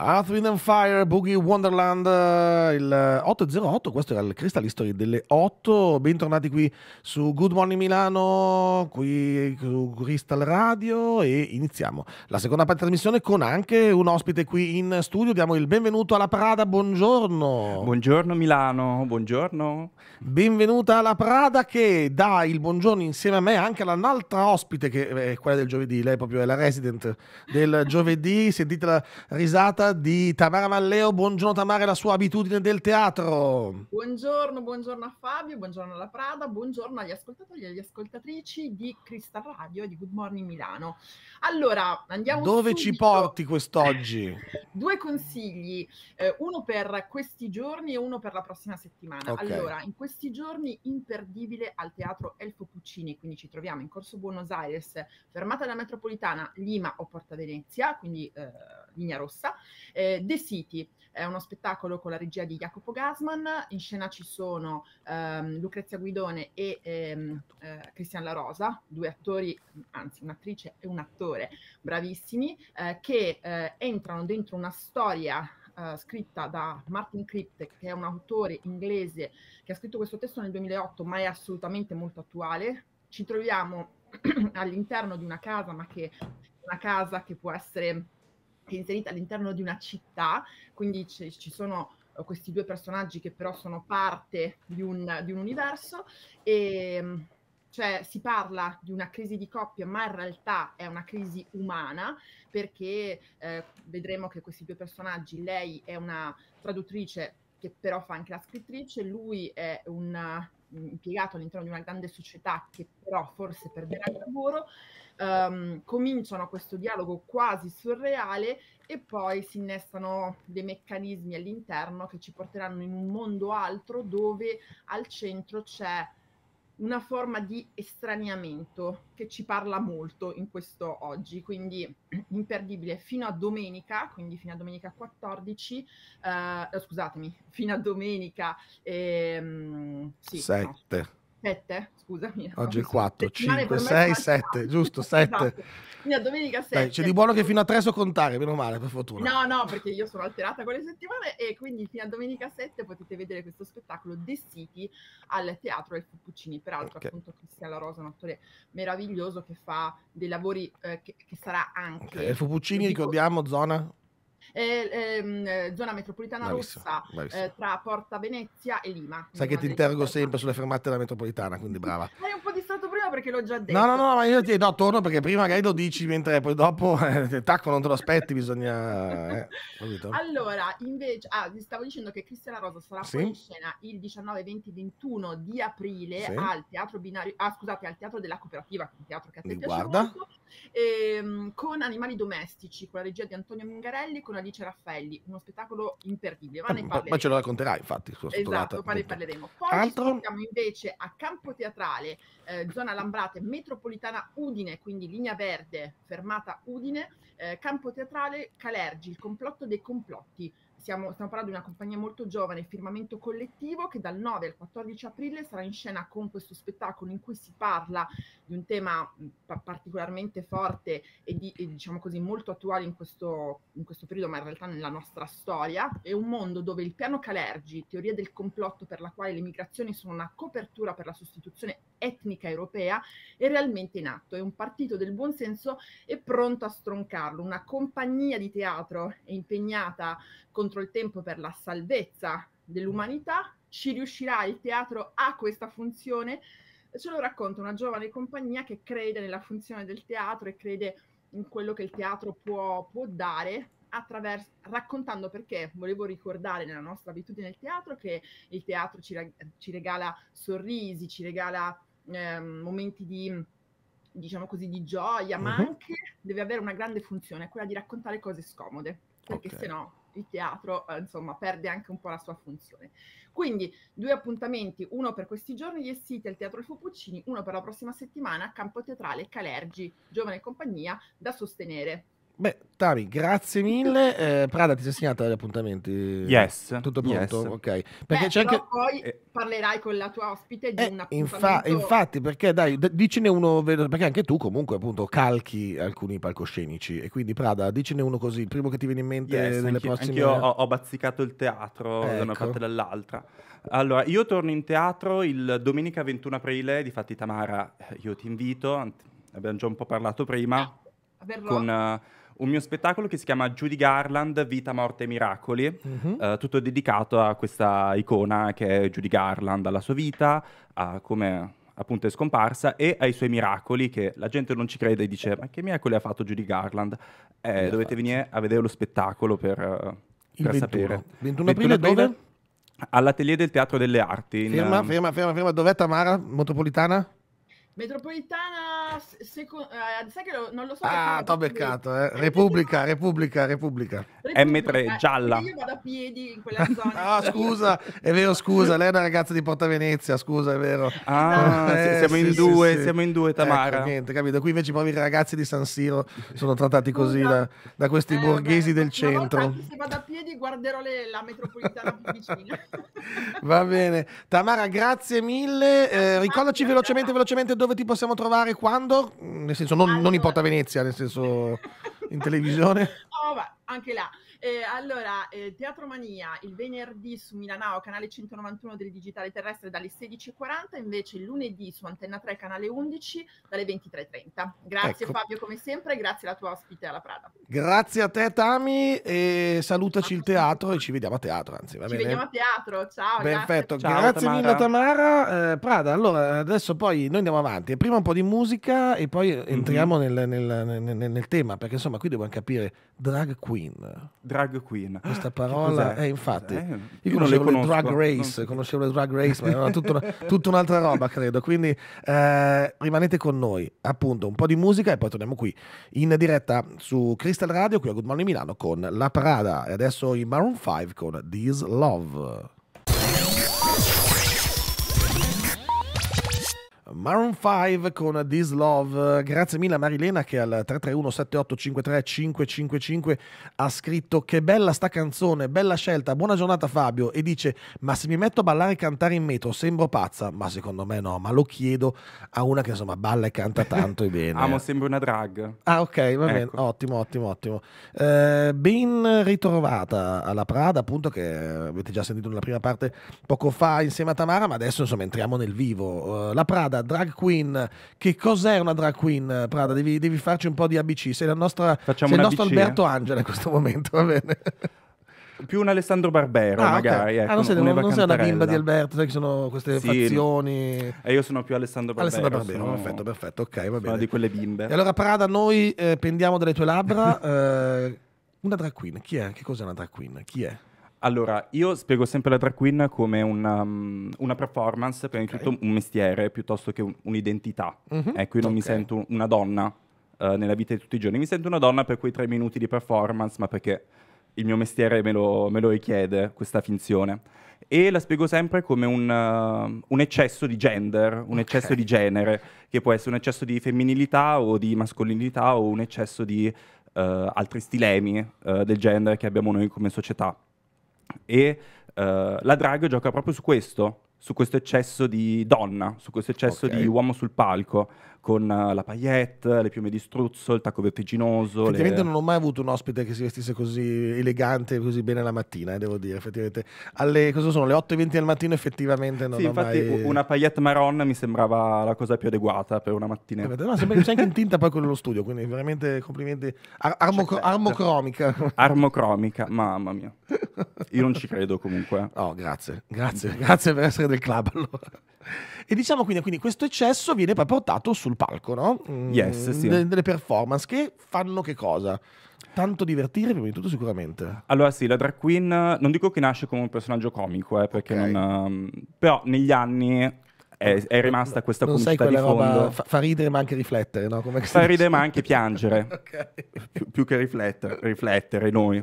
Earth, Wind and Fire, Boogie Wonderland, eh, il 808, eh, questo era il Crystal History delle 8, bentornati qui su Good Morning Milano, qui su Crystal Radio e iniziamo la seconda parte della trasmissione con anche un ospite qui in studio, diamo il benvenuto alla Prada, buongiorno. Buongiorno Milano, buongiorno. Benvenuta alla Prada che dà il buongiorno insieme a me anche all'altra ospite che eh, è quella del giovedì, lei proprio è la resident del giovedì, sentite la risata di Tamara Valleo. Buongiorno Tamara la sua abitudine del teatro. Buongiorno, buongiorno a Fabio, buongiorno alla Prada, buongiorno agli ascoltatori e agli ascoltatrici di Crystal Radio e di Good Morning Milano. Allora, andiamo Dove subito. ci porti quest'oggi? Due consigli, eh, uno per questi giorni e uno per la prossima settimana. Okay. Allora, in questi giorni imperdibile al Teatro Elfo Puccini, quindi ci troviamo in Corso Buenos Aires, fermata della metropolitana Lima o Porta Venezia, quindi eh, Linea Rossa. Eh, The City è uno spettacolo con la regia di Jacopo Gasman, in scena ci sono ehm, Lucrezia Guidone e ehm, eh, Cristian La Rosa, due attori, anzi un'attrice e un attore bravissimi, eh, che eh, entrano dentro una storia Uh, scritta da Martin Crypt, che è un autore inglese che ha scritto questo testo nel 2008, ma è assolutamente molto attuale. Ci troviamo all'interno di una casa, ma che è una casa che può essere che è inserita all'interno di una città, quindi c- ci sono eh, questi due personaggi che però sono parte di un, di un universo e ehm, cioè si parla di una crisi di coppia, ma in realtà è una crisi umana, perché eh, vedremo che questi due personaggi, lei è una traduttrice che però fa anche la scrittrice, lui è un impiegato all'interno di una grande società che però forse perderà il lavoro, um, cominciano questo dialogo quasi surreale e poi si innestano dei meccanismi all'interno che ci porteranno in un mondo altro dove al centro c'è una forma di estraniamento che ci parla molto in questo oggi, quindi imperdibile fino a domenica, quindi fino a domenica 14, eh, scusatemi, fino a domenica ehm, sì, 7. 7, scusami. Oggi è 4, 5, 6, 7, giusto, 7. Esatto. a domenica 7. Dai, c'è di buono che fino a 3 so contare, meno male, per fortuna. No, no, perché io sono alterata con le settimane e quindi fino a domenica 7 potete vedere questo spettacolo The City al Teatro del Puppuccini. Peraltro okay. appunto Cristiano Rosa è un attore meraviglioso che fa dei lavori eh, che, che, sarà anche... Okay. E Puppuccini, ricordiamo, zona? eh, ehm, zona metropolitana bravissimo, rossa eh, bravissimo. Eh, tra Porta Venezia e Lima. Sai che ti interrogo esatto. sempre sulle fermate della metropolitana, quindi brava. Sei un po' distratto prima perché l'ho già detto. No, no, no, ma io ti do attorno perché prima magari lo dici, mentre poi dopo eh, tacco non te lo aspetti, bisogna... Eh, allora, invece, ah, vi stavo dicendo che Cristiana Rosa sarà sì? in scena il 19, 20, 21 di aprile sì. al Teatro Binario, ah scusate, al Teatro della Cooperativa, un teatro che a te piace guarda. molto ehm, con Animali Domestici, con la regia di Antonio Mingarelli e con Alice Raffelli, uno spettacolo imperdibile. Ma, ma, ma ce lo racconterai, infatti. Esatto, poi ne parleremo. Poi Altro? siamo invece a Campo Teatrale, eh, zona Lambrate, metropolitana Udine, quindi linea verde, fermata Udine, eh, Campo Teatrale Calergi, il complotto dei complotti. Siamo, stiamo parlando di una compagnia molto giovane, Firmamento Collettivo, che dal 9 al 14 aprile sarà in scena con questo spettacolo in cui si parla di un tema particolarmente forte e, di, e diciamo così molto attuale in questo, in questo periodo, ma in realtà nella nostra storia. È un mondo dove il piano Calergi, teoria del complotto per la quale le migrazioni sono una copertura per la sostituzione etnica europea, è realmente in atto. È un partito del buonsenso e pronto a stroncarlo. Una compagnia di teatro è impegnata contro il tempo per la salvezza dell'umanità. Ci riuscirà il teatro a questa funzione? Ce lo racconta una giovane compagnia che crede nella funzione del teatro e crede in quello che il teatro può, può dare attraverso raccontando perché volevo ricordare nella nostra abitudine al teatro che il teatro ci, ci regala sorrisi, ci regala eh, momenti di diciamo così di gioia, uh-huh. ma mm-hmm. anche deve avere una grande funzione, quella di raccontare cose scomode, perché okay. se no il teatro, eh, insomma, perde anche un po' la sua funzione. Quindi due appuntamenti, uno per questi giorni, di essiti al Teatro Alfo Puccini, uno per la prossima settimana, Campo Teatrale, Calergi, Giovane Compagnia, da sostenere Beh, Tami, grazie mille. Eh, Prada ti sei segnata gli appuntamenti? Yes. Tutto pronto? Yes. Ok. Perché Beh, c'è anche... poi eh. parlerai con la tua ospite di eh, una infa- Infatti, perché dai, d- dicene uno, perché anche tu comunque appunto calchi alcuni palcoscenici e quindi Prada, dicene uno così, il primo che ti viene in mente yes, nelle anche, prossime... Anch'io ho, ho bazzicato il teatro ecco. da una ecco. parte e dall'altra. Allora, io torno in teatro il domenica 21 aprile, di fatti Tamara, eh, io ti invito, abbiamo già un po' parlato prima, ah, con... Uh, un mio spettacolo che si chiama Judy Garland, Vita, Morte e Miracoli, mm-hmm. eh, tutto dedicato a questa icona che è Judy Garland, alla sua vita, a come appunto è scomparsa, e ai suoi miracoli che la gente non ci crede e dice ma che miracoli ha fatto Judy Garland? Eh, dovete fatto. venire a vedere lo spettacolo per, eh, per 21. sapere. 21 aprile, 21 aprile dove? All'atelier del Teatro delle Arti. Ferma, in, ehm, ferma, ferma, ferma, dov'è Tamara? Metropolitana? Metropolitana, seco- eh, sai che lo, non lo so. Ah, t'ho beccato, eh. Repubblica, Repubblica, Repubblica. M3, gialla. Io vado a piedi in quella zona. ah, scusa, è vero, scusa, lei è una ragazza di Porta Venezia, scusa, è vero. Ah, eh, siamo in sì, due, sì, siamo in due, Tamara. Ecco, niente, capito. Qui invece i poveri ragazzi di San Siro sono trattati così da, da questi eh, borghesi beh, del centro. Volta, se vado a piedi guarderò le, la metropolitana più vicina. Va bene. Tamara, grazie mille. Eh, ricordaci velocemente, velocemente dove ti possiamo trovare quando? Nel senso, non, allora. non in Venezia, nel senso in televisione. Oh, ma anche là. Eh, allora, eh, Teatro Mania il venerdì su Milanao, canale 191 del Digitale Terrestre dalle 16.40, invece il lunedì su Antenna 3, canale 11 dalle 23.30. Grazie ecco. Fabio come sempre, grazie alla tua ospite alla Prada. Grazie a te Tami e salutaci il teatro e ci vediamo a teatro, anzi va ci bene? vediamo a teatro, ciao. Perfetto, grazie, ciao, grazie mille Tamara. Eh, Prada, allora adesso poi noi andiamo avanti, eh, prima un po' di musica e poi mhm. entriamo mm -hmm. nel, nel, nel, nel tema, perché insomma qui devo anche capire drag queen drag queen. Questa parola, eh, infatti, eh, io, io conoscevo le, conosco, drag race, non... conoscevo le drag race, ma era tutta, una, tutta un'altra roba, credo. Quindi eh, rimanete con noi, appunto, un po' di musica e poi torniamo qui in diretta su Crystal Radio, qui a Good Morning Milano con La Parada e adesso i Maroon 5 con This Love. Maroon 5 con This Love. Grazie mille a Marilena che al 331-7853-555 ha scritto che bella sta canzone, bella scelta, buona giornata Fabio e dice ma se mi metto a ballare e cantare in metro sembro pazza, ma secondo me no, ma lo chiedo a una che insomma balla e canta tanto e bene. Amo, sembra una drag. Ah ok, va ecco. bene, ottimo, ottimo, ottimo. Eh, ben ritrovata alla Prada appunto che avete già sentito nella prima parte poco fa insieme a Tamara, ma adesso insomma entriamo nel vivo. Eh, la Prada drag queen. Che cos'è una drag queen, Prada? Devi, devi farci un po' di ABC. Sei, nostra, sei il nostro ABC, Alberto eh? Angela in questo momento, va bene? Più un Alessandro Barbero, ah, magari. Okay. Ah, ecco, ah, non, sei, non, non sei, una bimba di Alberto, sai che sono queste sì. fazioni. E eh, io sono più Alessandro Barbero. Alessandro Barbero, sono... perfetto, perfetto, ok, va bene. Sono di quelle bimbe. E allora, Prada, noi eh, pendiamo dalle tue labbra. Eh, una drag queen, chi è? Che cos'è una drag queen? Chi è? Allora, io spiego sempre la drag queen come una, mm, una performance, prima okay. di tutto un mestiere piuttosto che un, un'identità. Mm-hmm. Ecco, io non okay. mi sento una donna uh, nella vita di tutti i giorni, mi sento una donna per quei tre minuti di performance, ma perché il mio mestiere me lo, me lo richiede, questa finzione. E la spiego sempre come un, uh, un eccesso di gender, un okay. eccesso di genere, che può essere un eccesso di femminilità o di mascolinità o un eccesso di uh, altri stilemi del genere che abbiamo noi come società. E eh, la drag gioca proprio su questo, su questo eccesso di donna, su questo eccesso okay. di uomo sul palco con eh, la paillette, le piume di struzzo, il tacco vertiginoso. Effettivamente le... non ho mai avuto un ospite che si vestisse così elegante, così bene la mattina, eh, devo dire, effettivamente. Alle, cosa sono, le 8.20 del mattino effettivamente non sì, infatti mai... una paillette marron mi sembrava la cosa più adeguata per una mattina. No, sembra che c'è anche in tinta poi quello studio, quindi veramente complimenti. Ar- armoc- armocromica. armocromica, mamma mia. Io non ci credo comunque. Oh, grazie, grazie, grazie per essere del club allora. E diciamo quindi, quindi questo eccesso viene poi portato sul palco, no? Mm, yes, sì. delle, delle performance che fanno che cosa? tanto divertire prima di tutto sicuramente. Allora sì, la drag queen non dico che nasce come un personaggio comico, eh, perché okay. non, ehm, però negli anni è, rimasta questa non pubblicità di fondo. Fa, fa, ridere ma anche riflettere, no? Come fa ridere ma anche piangere, okay. Pi- più che riflettere, riflettere noi.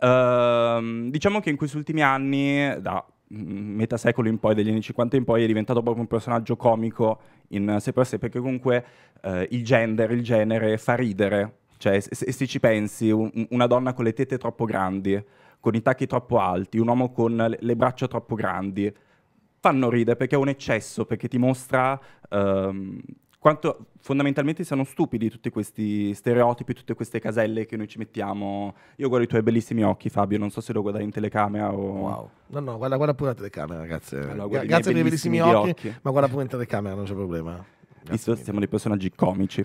Uh, diciamo che in questi ultimi anni, da metà secolo in poi, degli anni 50 in poi, è diventato proprio un personaggio comico in sé per sé, perché comunque eh, il gender, il genere fa ridere. Cioè, se, se ci pensi, un, una donna con le tette troppo grandi, con i tacchi troppo alti, un uomo con le, le braccia troppo grandi, fanno ridere perché è un eccesso, perché ti mostra ehm, quanto fondamentalmente siano stupidi tutti questi stereotipi, tutte queste caselle che noi ci mettiamo. Io guardo i tuoi bellissimi occhi, Fabio, non so se lo guardi in telecamera o... Wow. No, no, guarda, guarda pure la telecamera, ragazzi. Allora, Gra- grazie per i bellissimi occhi, occhi, ma guarda pure in telecamera, non c'è problema. Visto che siamo dei personaggi comici.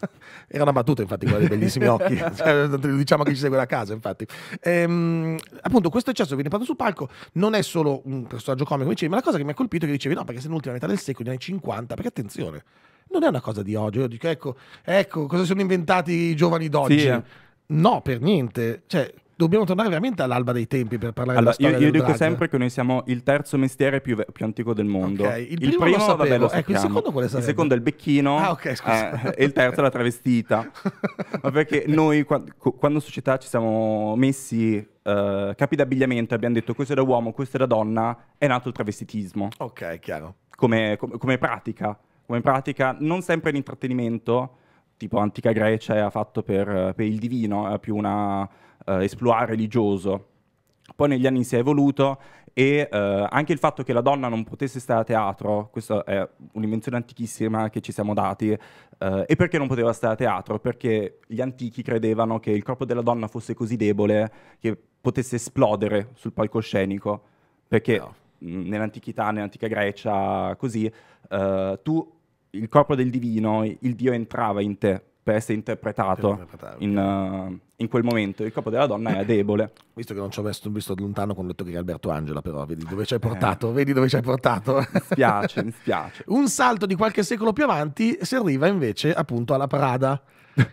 Era una battuta, infatti, quella dei bellissimi occhi. Cioè, diciamo che ci segue da casa, infatti. Ehm, appunto, questo eccesso viene fatto sul palco. Non è solo un personaggio comico, dicevi, ma la cosa che mi ha colpito è che dicevi: no, perché sei nell'ultima metà del secolo, negli anni 50, perché attenzione non è una cosa di oggi. Io dico, ecco, ecco cosa sono inventati i giovani d'oggi. Sì, eh. No, per niente. Cioè, dobbiamo tornare veramente all'alba dei tempi per parlare allora, della storia Io, io dico drag. sempre che noi siamo il terzo mestiere più, più antico del mondo. Okay. Il, primo il primo, lo vabbè, lo ecco, il secondo quale sarebbe? Il secondo è il becchino ah, okay, eh, e il terzo è la travestita. Ma perché noi, quando, società ci siamo messi Uh, capi d'abbigliamento abbiamo detto questo è da uomo, questo è da donna, è nato il travestitismo. Ok, chiaro. Come, come, come pratica come pratica non sempre in intrattenimento, tipo antica Grecia era fatto per, eh, per il divino, è più un eh, esploare religioso. Poi negli anni si è evoluto e eh, anche il fatto che la donna non potesse stare a teatro, questa è un'invenzione antichissima che ci siamo dati, eh, e perché non poteva stare a teatro? Perché gli antichi credevano che il corpo della donna fosse così debole che potesse esplodere sul palcoscenico, perché no. mh, nell'antichità, nell'antica Grecia, così, eh, tu il corpo del divino, il Dio entrava in te per essere interpretato in, uh, in, quel momento. Il corpo della donna era debole. Visto che non ci ho messo, visto lontano quando ho detto che era Alberto Angela, però vedi dove ci hai eh. portato, eh. vedi dove ci hai portato. Mi spiace, mi spiace. Un salto di qualche secolo più avanti si arriva invece appunto alla parada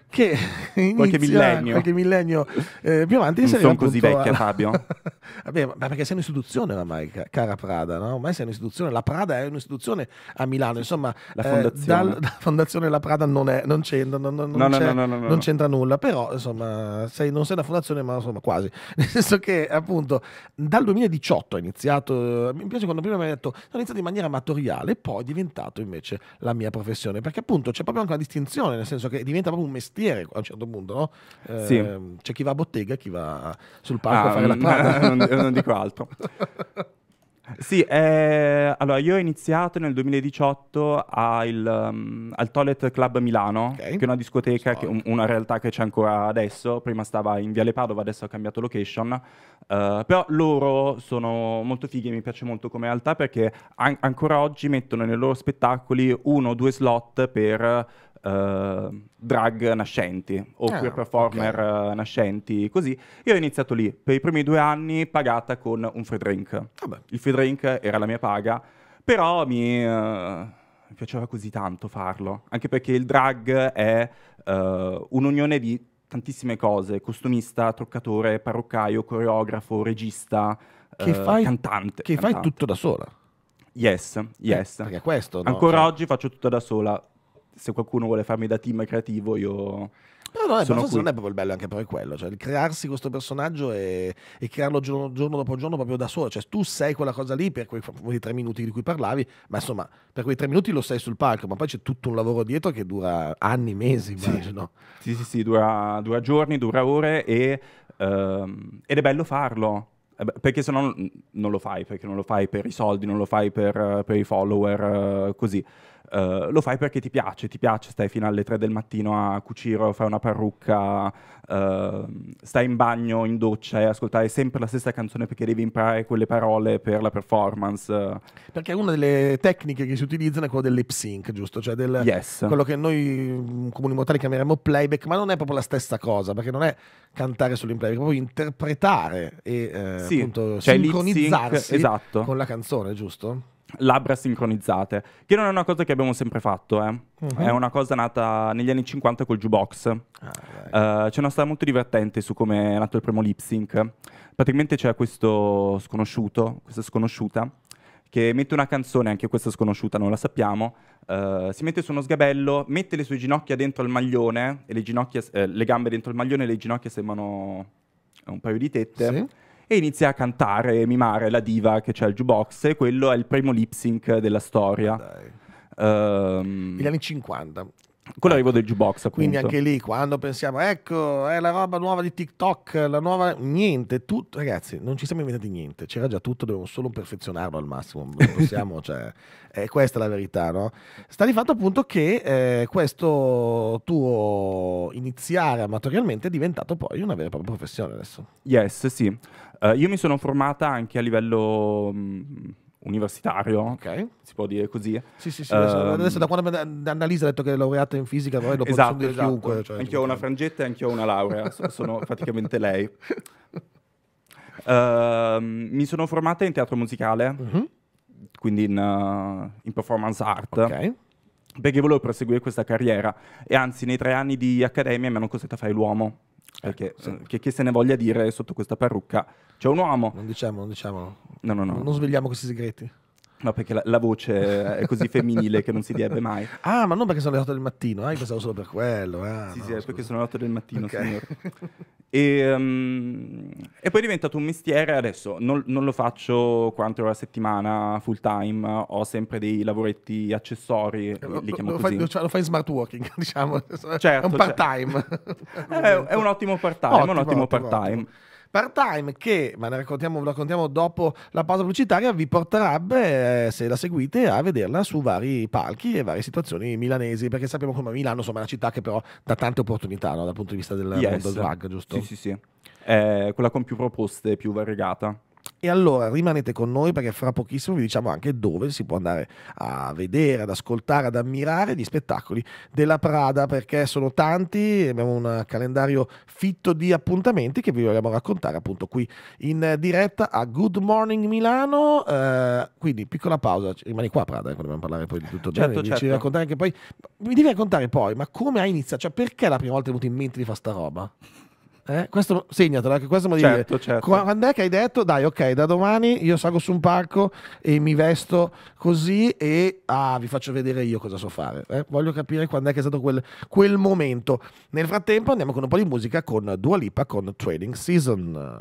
che inizia qualche millennio, qualche millennio eh, più avanti. Non sono così vecchia, alla... Fabio. Vabbè, ma perché sei un'istituzione ormai, cara Prada, no? ormai sei un'istituzione, la Prada è un'istituzione a Milano, insomma, la eh, fondazione, eh, dal, la, fondazione la Prada non, c'entra, nulla, però insomma, sei, non sei una fondazione, ma insomma quasi, nel senso che appunto dal 2018 ha iniziato, eh, mi piace quando prima mi hai detto, sono iniziato in maniera amatoriale, poi è diventato invece la mia professione, perché appunto c'è proprio anche una distinzione, nel senso che diventa proprio un un mestiere a un certo cioè, punto, no? Eh, sì. Ehm, c'è chi va a bottega e chi va sul palco ah, a fare la mm, prada. non, non dico altro. Sì, eh, allora io ho iniziato nel 2018 il, um, al Toilet Club Milano, okay. che è una discoteca, che, un, una realtà che c'è ancora adesso, prima stava in Viale Padova, adesso ha cambiato location, uh, però loro sono molto fighi e mi piace molto come realtà perché an- ancora oggi mettono nei loro spettacoli uno o due slot per Uh, drag nascenti o ah, performer okay. Eh, nascenti così io ho iniziato lì per i primi due anni pagata con un free drink Vabbè. Ah, il free drink era la mia paga però mi, uh, mi piaceva così tanto farlo anche perché il drag è uh, un'unione di tantissime cose costumista truccatore parruccaio coreografo regista che fai, cantante che cantante. fai tutto da sola Yes, yes. Perché questo, no? Ancora cioè... oggi faccio tutto da sola se qualcuno vuole farmi da team creativo io... No, no, sono non è proprio il bello anche per quello, cioè il crearsi questo personaggio e, e crearlo giorno, giorno, dopo giorno proprio da solo, cioè tu sei quella cosa lì per quei, quei, tre minuti di cui parlavi, ma insomma per quei tre minuti lo sei sul palco, ma poi c'è tutto un lavoro dietro che dura anni, mesi, immagino. Sì, sì, sì, sì dura, dura, giorni, dura ore e, ehm, ed è bello farlo, eh, perché se no non lo fai, perché non lo fai per i soldi, non lo fai per, per i follower, eh, così. Eh, lo fai perché ti piace, ti piace, stai fino alle 3 del mattino a cucire fai una parrucca, uh, stai in bagno, in doccia e ascoltare sempre la stessa canzone perché devi imparare quelle parole per la performance. Perché una delle tecniche che si utilizzano è quella dell'hip sync, giusto? Cioè del, yes. quello che noi mm, comuni mortali chiameremo playback, ma non è proprio la stessa cosa, perché non è cantare solo in playback, è proprio interpretare e eh, sì, appunto cioè sincronizzarsi esatto. con la canzone, giusto? labbra sincronizzate, che non è una cosa che abbiamo sempre fatto, eh. uh-huh. è una cosa nata negli anni 50 col jukebox. Ah, uh, c'è una storia molto divertente su come è nato il primo lip sync. Praticamente c'è questo sconosciuto, questa sconosciuta, che mette una canzone, anche questa sconosciuta, non la sappiamo, uh, si mette su uno sgabello, mette le sue ginocchia dentro al maglione, le, eh, le gambe dentro il maglione e le ginocchia sembrano un paio di tette. Sì e inizia a cantare e mimare la diva che c'è al jukebox e quello è il primo lip sync della storia. Ah, dai. Um, ehm, negli anni 50 con ecco. l'arrivo del jukebox. Appunto. Quindi anche lì, quando pensiamo, ecco, è la roba nuova di TikTok, la nuova... Niente, tutto... Ragazzi, non ci siamo inventati niente, c'era già tutto, dovevamo solo perfezionarlo al massimo. Possiamo, cioè, è questa la verità, no? Sta di fatto appunto che eh, questo tuo iniziare amatorialmente è diventato poi una vera e propria professione adesso. Yes, sì. Uh, io mi sono formata anche a livello... Mh, mm, universitario, okay. si può dire così. Sì, sì, sì. Adesso, um, adesso da quando Annalisa ha detto che è laureata in fisica, poi lo esatto, posso esatto. chiunque. Cioè, anch'io ho una cioè. frangetta e anch'io ho una laurea, sono praticamente lei. Uh, mi sono formata in teatro musicale, uh-huh. quindi in, uh, in, performance art. Okay. Perché volevo proseguire questa carriera e anzi nei tre anni di accademia mi hanno costretto a fare l'uomo. Eh, perché eh, sì. eh, che, se ne voglia dire sotto questa parrucca c'è un uomo. Non diciamo, non diciamo. No, no, no. Non svegliamo questi segreti. No, perché la, la voce è così femminile che non si direbbe mai. Ah, ma non perché sono le 8 del mattino, eh? io pensavo solo per quello. Eh? Sì, no, sì, scusa. perché sono le 8 del mattino, okay. signor. E, um, e, poi è diventato un mestiere, adesso non, non lo faccio quante ore a settimana full time, ho sempre dei lavoretti accessori, eh, lo, li chiamo lo, così. Fai, cioè, lo fai in smart working, diciamo, certo, è un cioè, part time. Certo. è, è, un ottimo part time, ottimo, un ottimo, ottimo part time. Ottimo part-time che, ma ne raccontiamo, raccontiamo dopo la pausa pubblicitaria, vi porterebbe, eh, se la seguite, a vederla su vari palchi e varie situazioni milanesi, perché sappiamo come Milano insomma, è una città che però dà tante opportunità no? dal punto di vista del yes. mondo drag, giusto? Sì, sì, sì. È eh, quella con più proposte, più variegata. E allora rimanete con noi perché fra pochissimo vi diciamo anche dove si può andare a vedere, ad ascoltare, ad ammirare gli spettacoli della Prada perché sono tanti, abbiamo un calendario fitto di appuntamenti che vi vogliamo raccontare appunto qui in diretta a Good Morning Milano. Eh, quindi piccola pausa, rimani qua Prada, eh, dobbiamo parlare poi di tutto certo, bene, certo. ci devi certo. raccontare anche poi, mi devi raccontare poi, ma come hai iniziato, cioè perché la prima volta è venuto in mente di fare sta roba? Eh? Questo, segnatelo, anche questo mi certo, dire. Certo. Quando è che hai detto, dai, ok, da domani io salgo su un parco e mi vesto così e ah, vi faccio vedere io cosa so fare. Eh? Voglio capire quando è che è stato quel, quel momento. Nel frattempo andiamo con un po' di musica con Dua Lipa, con Trading Season.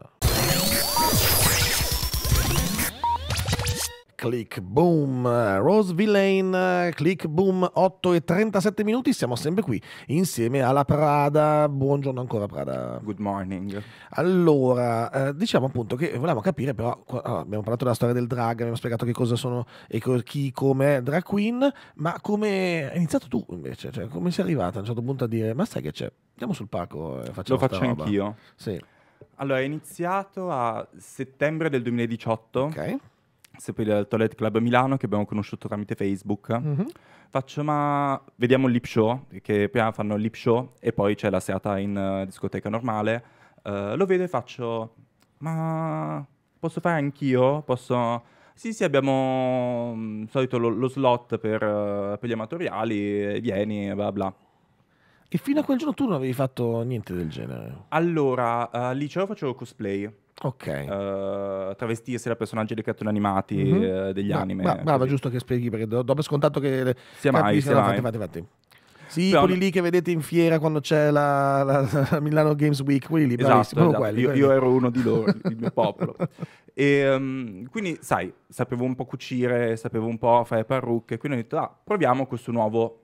click boom Rose Villain click boom 8 e 37 minuti siamo sempre qui insieme alla Prada buongiorno ancora Prada good morning allora eh, diciamo appunto che volevamo capire però ah, abbiamo parlato della storia del drag abbiamo spiegato che cosa sono e chi come è drag queen ma come hai iniziato tu invece cioè, come sei arrivata a un certo punto a dire ma sai che c'è andiamo sul palco e facciamo lo faccio anch'io sì allora, è iniziato a settembre del 2018. Ok sempre al Toilet Club Milano che abbiamo conosciuto tramite Facebook. Mm-hmm. Faccio ma vediamo il lip show, che prima fanno il lip show e poi c'è la serata in uh, discoteca normale. Uh, lo vedo e faccio ma posso fare anch'io? Posso sì, sì, abbiamo mh, mm, solito lo, lo slot per, uh, per, gli amatoriali, vieni, bla bla. E fino a quel giorno tu non avevi fatto niente del genere? Allora, uh, lì ce lo facevo cosplay. Ok. Uh, travestirsi da personaggi dei cartoni animati mm-hmm. uh, degli ma, anime. Ma, brava, giusto che spieghi perché do, do scontato che sia mai, sia mai. Fate, fate, fate. Sì, Però quelli lì che vedete in fiera quando c'è la, la, la Milano Games Week, quelli lì, esatto, esatto. Quelli, io, quelli. io, ero uno di loro, il mio popolo. E, um, quindi, sai, sapevo un po' cucire, sapevo un po' fare parrucche, quindi ho detto, ah, proviamo questo nuovo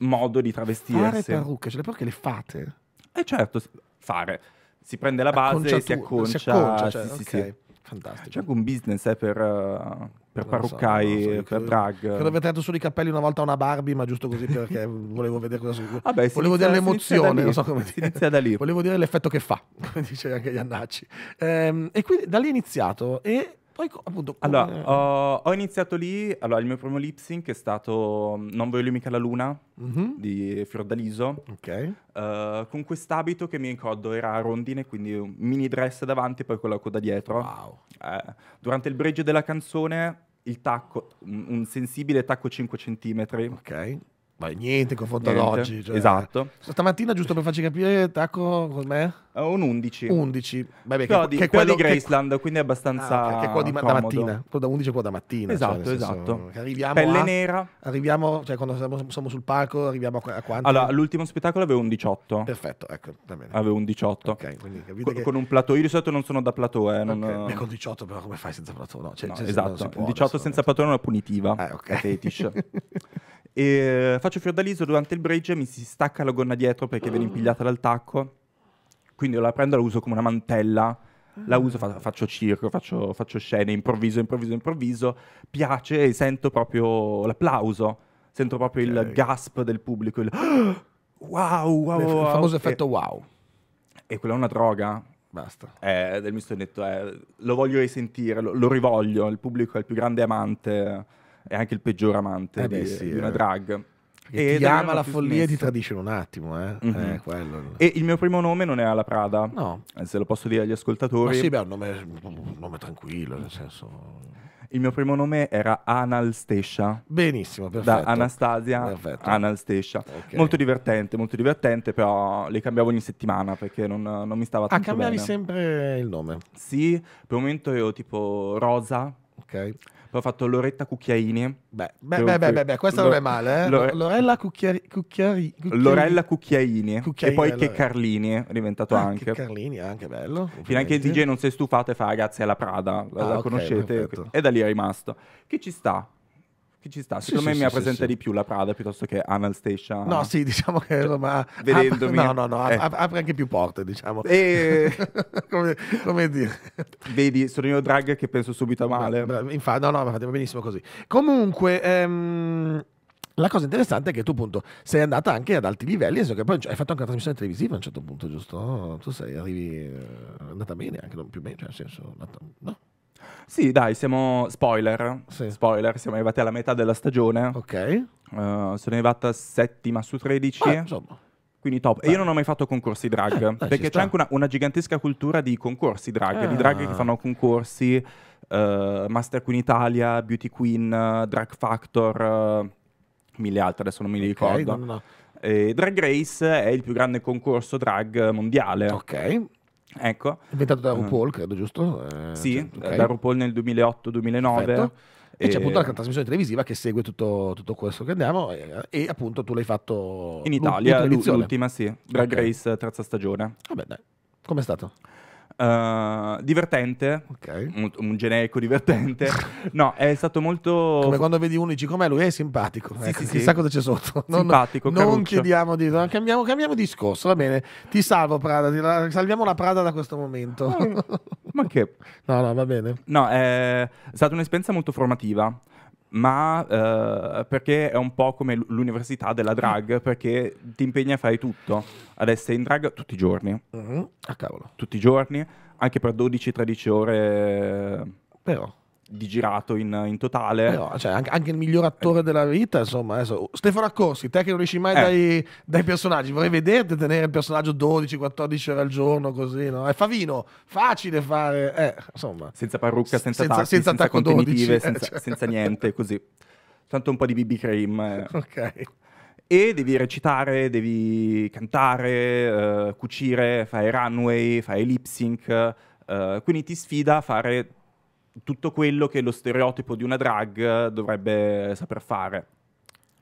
modo di travestirsi. Fare parrucche, cioè le le fate? Eh certo, fare si prende la base e si acconcia. Si acconcia cioè, sì, okay. sì. Fantastico. C'è anche un business eh, per, uh, per parruccai, so, so, per che, drag. Credo aver tirato solo i capelli una volta a una Barbie, ma giusto così perché volevo vedere cosa succede. Ah volevo inizia, dire l'emozione, non so come si inizia da lì. Volevo dire l'effetto che fa, come dice anche Iannacci. Ehm, e quindi da lì è iniziato e poi appunto... Come... Allora, ho, ho, iniziato lì, allora il mio primo lip sync è stato mm, Non voglio mica la luna mm-hmm. di Fiordaliso. Ok. Uh, con quest'abito che mi ricordo era a rondine, quindi un mini dress davanti e poi con la coda dietro. Wow. Uh, durante il bridge della canzone il tacco, un, un sensibile tacco 5 cm. Ok ma niente confronto ad oggi. Cioè. Esatto. Stamattina, giusto per farci capire, Taco, com'è? Uh, eh, un 11. 11. Vabbè, che, di, che quello di Graceland, che... quindi è abbastanza. Ah, okay, che qua di, comodo. da mattina. Quello da 11 è qua da mattina. Esatto, cioè, esatto. esatto. Arriviamo Pelle a, nera. Arriviamo, cioè, quando siamo, siamo, sul palco, arriviamo a, a quanto? Allora, l'ultimo spettacolo avevo un 18. Perfetto, ecco. Va bene. Avevo un 18. Ok, quindi capite. Con, che... con un plateau. Io di solito non sono da plateau. Eh, non... okay. Eh. Beh, con 18, però, come fai senza plateau? No, cioè, no esatto. Se può, 18 senza plateau è una punitiva. Ah, ok. Fetish. E eh, faccio fiordaliso durante il bridge, mi si stacca la gonna dietro perché viene impigliata dal tacco. Quindi la prendo, e la uso come una mantella. La uso, fa- faccio circo, faccio, faccio scene, improvviso, improvviso, improvviso. Piace e sento proprio l'applauso. Sento proprio okay. il gasp del pubblico. Il ah, wow, wow, Il famoso okay. effetto wow. E quella è una droga. Basta. Eh, del mio stonetto, eh, lo voglio risentire, lo, lo rivoglio. Il pubblico è il più grande amante è anche il peggior amante eh beh, di, sì, di, una eh. drag. Che e ti ama la follia e ti tradisce un attimo, eh? Mm -hmm. eh quello... E il mio primo nome non è Ala Prada, no. Eh, se lo posso dire agli ascoltatori. Ma sì, beh, un nome, un nome tranquillo, nel senso... Il mio primo nome era Analstescia. Benissimo, perfetto. Da Anastasia perfetto. Analstescia. Okay. Molto divertente, molto divertente, però le cambiavo ogni settimana perché non, non mi stava ah, tanto ah, cambiavi bene. sempre il nome? Sì, per un momento ero tipo Rosa. Ok. Poi ho fatto Loretta Cucchiaini. Beh, beh, beh, beh, beh, beh, questa Lore... non è male, eh? Lore... Lorella Cucchiari... Cucchiari... Cucchiari... Lorella Cucchiaini. Cucchiaini. E poi Lore... Che Carlini è diventato ah, anche. Che Carlini, è anche bello. Fino anche il DJ non si è stufato e fa, ragazzi, alla Prada, la, ah, la okay, conoscete? Perfetto. E da lì è rimasto. Che ci sta? che ci sta. Secondo sì, me sì, mi rappresenta sì, di più la Prada piuttosto che Anal Station. No, sì, diciamo che cioè, ma, vedendomi, apre, no, no, no, eh. apre anche più porte, diciamo. E... come, come, dire. Vedi, sono io drag che penso subito a male. Infatti, no, no, ma fate benissimo così. Comunque, ehm, la cosa interessante è che tu appunto sei andata anche ad alti livelli, nel senso che poi cioè, hai fatto anche una trasmissione televisiva a un certo punto, giusto? Tu sei, arrivi, eh, andata bene anche, non più bene, cioè nel senso, no? Sì, dai, siamo. Spoiler. Sì. Spoiler, siamo arrivati alla metà della stagione. Ok. Uh, sono arrivata settima su 13. Ah, insomma. Quindi top. Beh. E io non ho mai fatto concorsi drag. Eh, perché c'è anche una, una, gigantesca cultura di concorsi drag, ah. di drag che ah. fanno concorsi. Uh, Master Queen Italia, Beauty Queen, Drag Factor, eh, mille altre, adesso non mi okay, ricordo. No, no. Drag Race è il più grande concorso drag mondiale. Ok Ecco. Inventato da eh. RuPaul, credo, giusto? Eh, sì, cioè, okay. da RuPaul nel 2008-2009. E, e, c'è appunto la trasmissione televisiva che segue tutto, tutto questo che andiamo e, eh, e, appunto tu l'hai fatto in Italia, l'ultima, l'ultima sì, Drag okay. Race terza stagione. Vabbè dai, com'è stato? Eh, divertente, okay. un, un, generico divertente. No, è stato molto. Come quando vedi uno e dici com'è lui, è simpatico. Sì, eh, sì, chissà sì. cosa c'è sotto. Non, simpatico, non caruccio. chiediamo di. No, cambiamo, cambiamo, discorso, va bene. Ti salvo, Prada. Ti salviamo la Prada da questo momento. Ah, ma, che? No, no, va bene. No, è stata un'esperienza molto formativa ma eh, perché è un po' come l'università della drag, mm. perché ti impegni a fare tutto, ad essere in drag tutti i giorni. Mm-hmm. Ah, cavolo. Tutti i giorni, anche per 12-13 ore. Eh, Però di girato in, in totale. Eh no, cioè, anche, anche, il miglior attore eh. della vita, insomma. Adesso. Stefano Accorsi, te che non riesci mai eh. dai, dai, personaggi, vorrei vederti tenere il personaggio 12-14 ore al giorno, così, no? È Favino, facile fare, eh, insomma. Senza parrucca, senza, senza tacchi, senza, senza contenitive, 12, eh, senza, cioè. senza, niente, così. Tanto un po' di BB cream. Eh. Ok. E devi recitare, devi cantare, cucire, fare runway, fare lip sync, quindi ti sfida a fare tutto quello che lo stereotipo di una drag dovrebbe saper fare,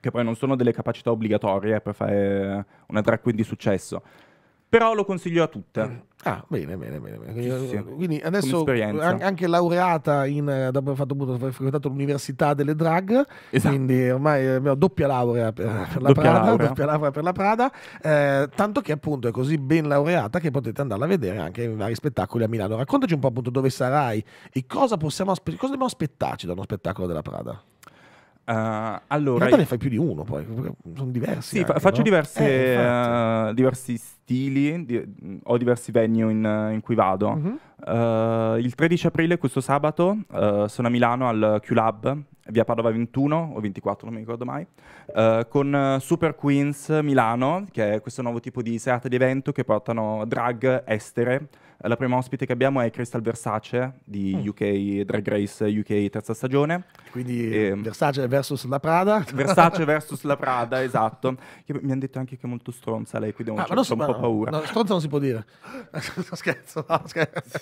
che poi non sono delle capacità obbligatorie per fare una drag queen di successo però lo consiglio a tutte. Mm. Ah, bene, bene, bene. Quindi eh, adesso anche laureata in eh, aver fatto appunto, frequentato l'università delle drag, esatto. quindi ormai eh, abbiamo doppia laurea per, per la doppia Prada, laurea. doppia laurea per la Prada, eh, tanto che appunto è così ben laureata che potete andarla a vedere anche in vari spettacoli a Milano. Raccontaci un po' appunto dove sarai e cosa possiamo cosa dobbiamo aspettarci da uno spettacolo della Prada. Uh, allora, in realtà ne fai più di uno, poi sono diversi. Sì, anche, faccio no? diverse, eh, uh, diversi stili, di, mm, ho diversi venue in, in cui vado. Mm-hmm. Uh, il 13 aprile, questo sabato, sono a Milano al Q-Lab, via Padova 21 o 24, non mi ricordo mai, con Super Queens Milano, che è questo nuovo tipo di serata di evento che portano drag estere la prima ospite che abbiamo è Crystal Versace di mm. UK Drag Race UK terza stagione. Quindi e, ehm, Versace versus la Prada. Versace versus la Prada, esatto. Io, mi hanno detto anche che è molto stronza lei, quindi ah, ho un, so, un po' no, paura. No, stronza non si può dire. scherzo, no, scherzo.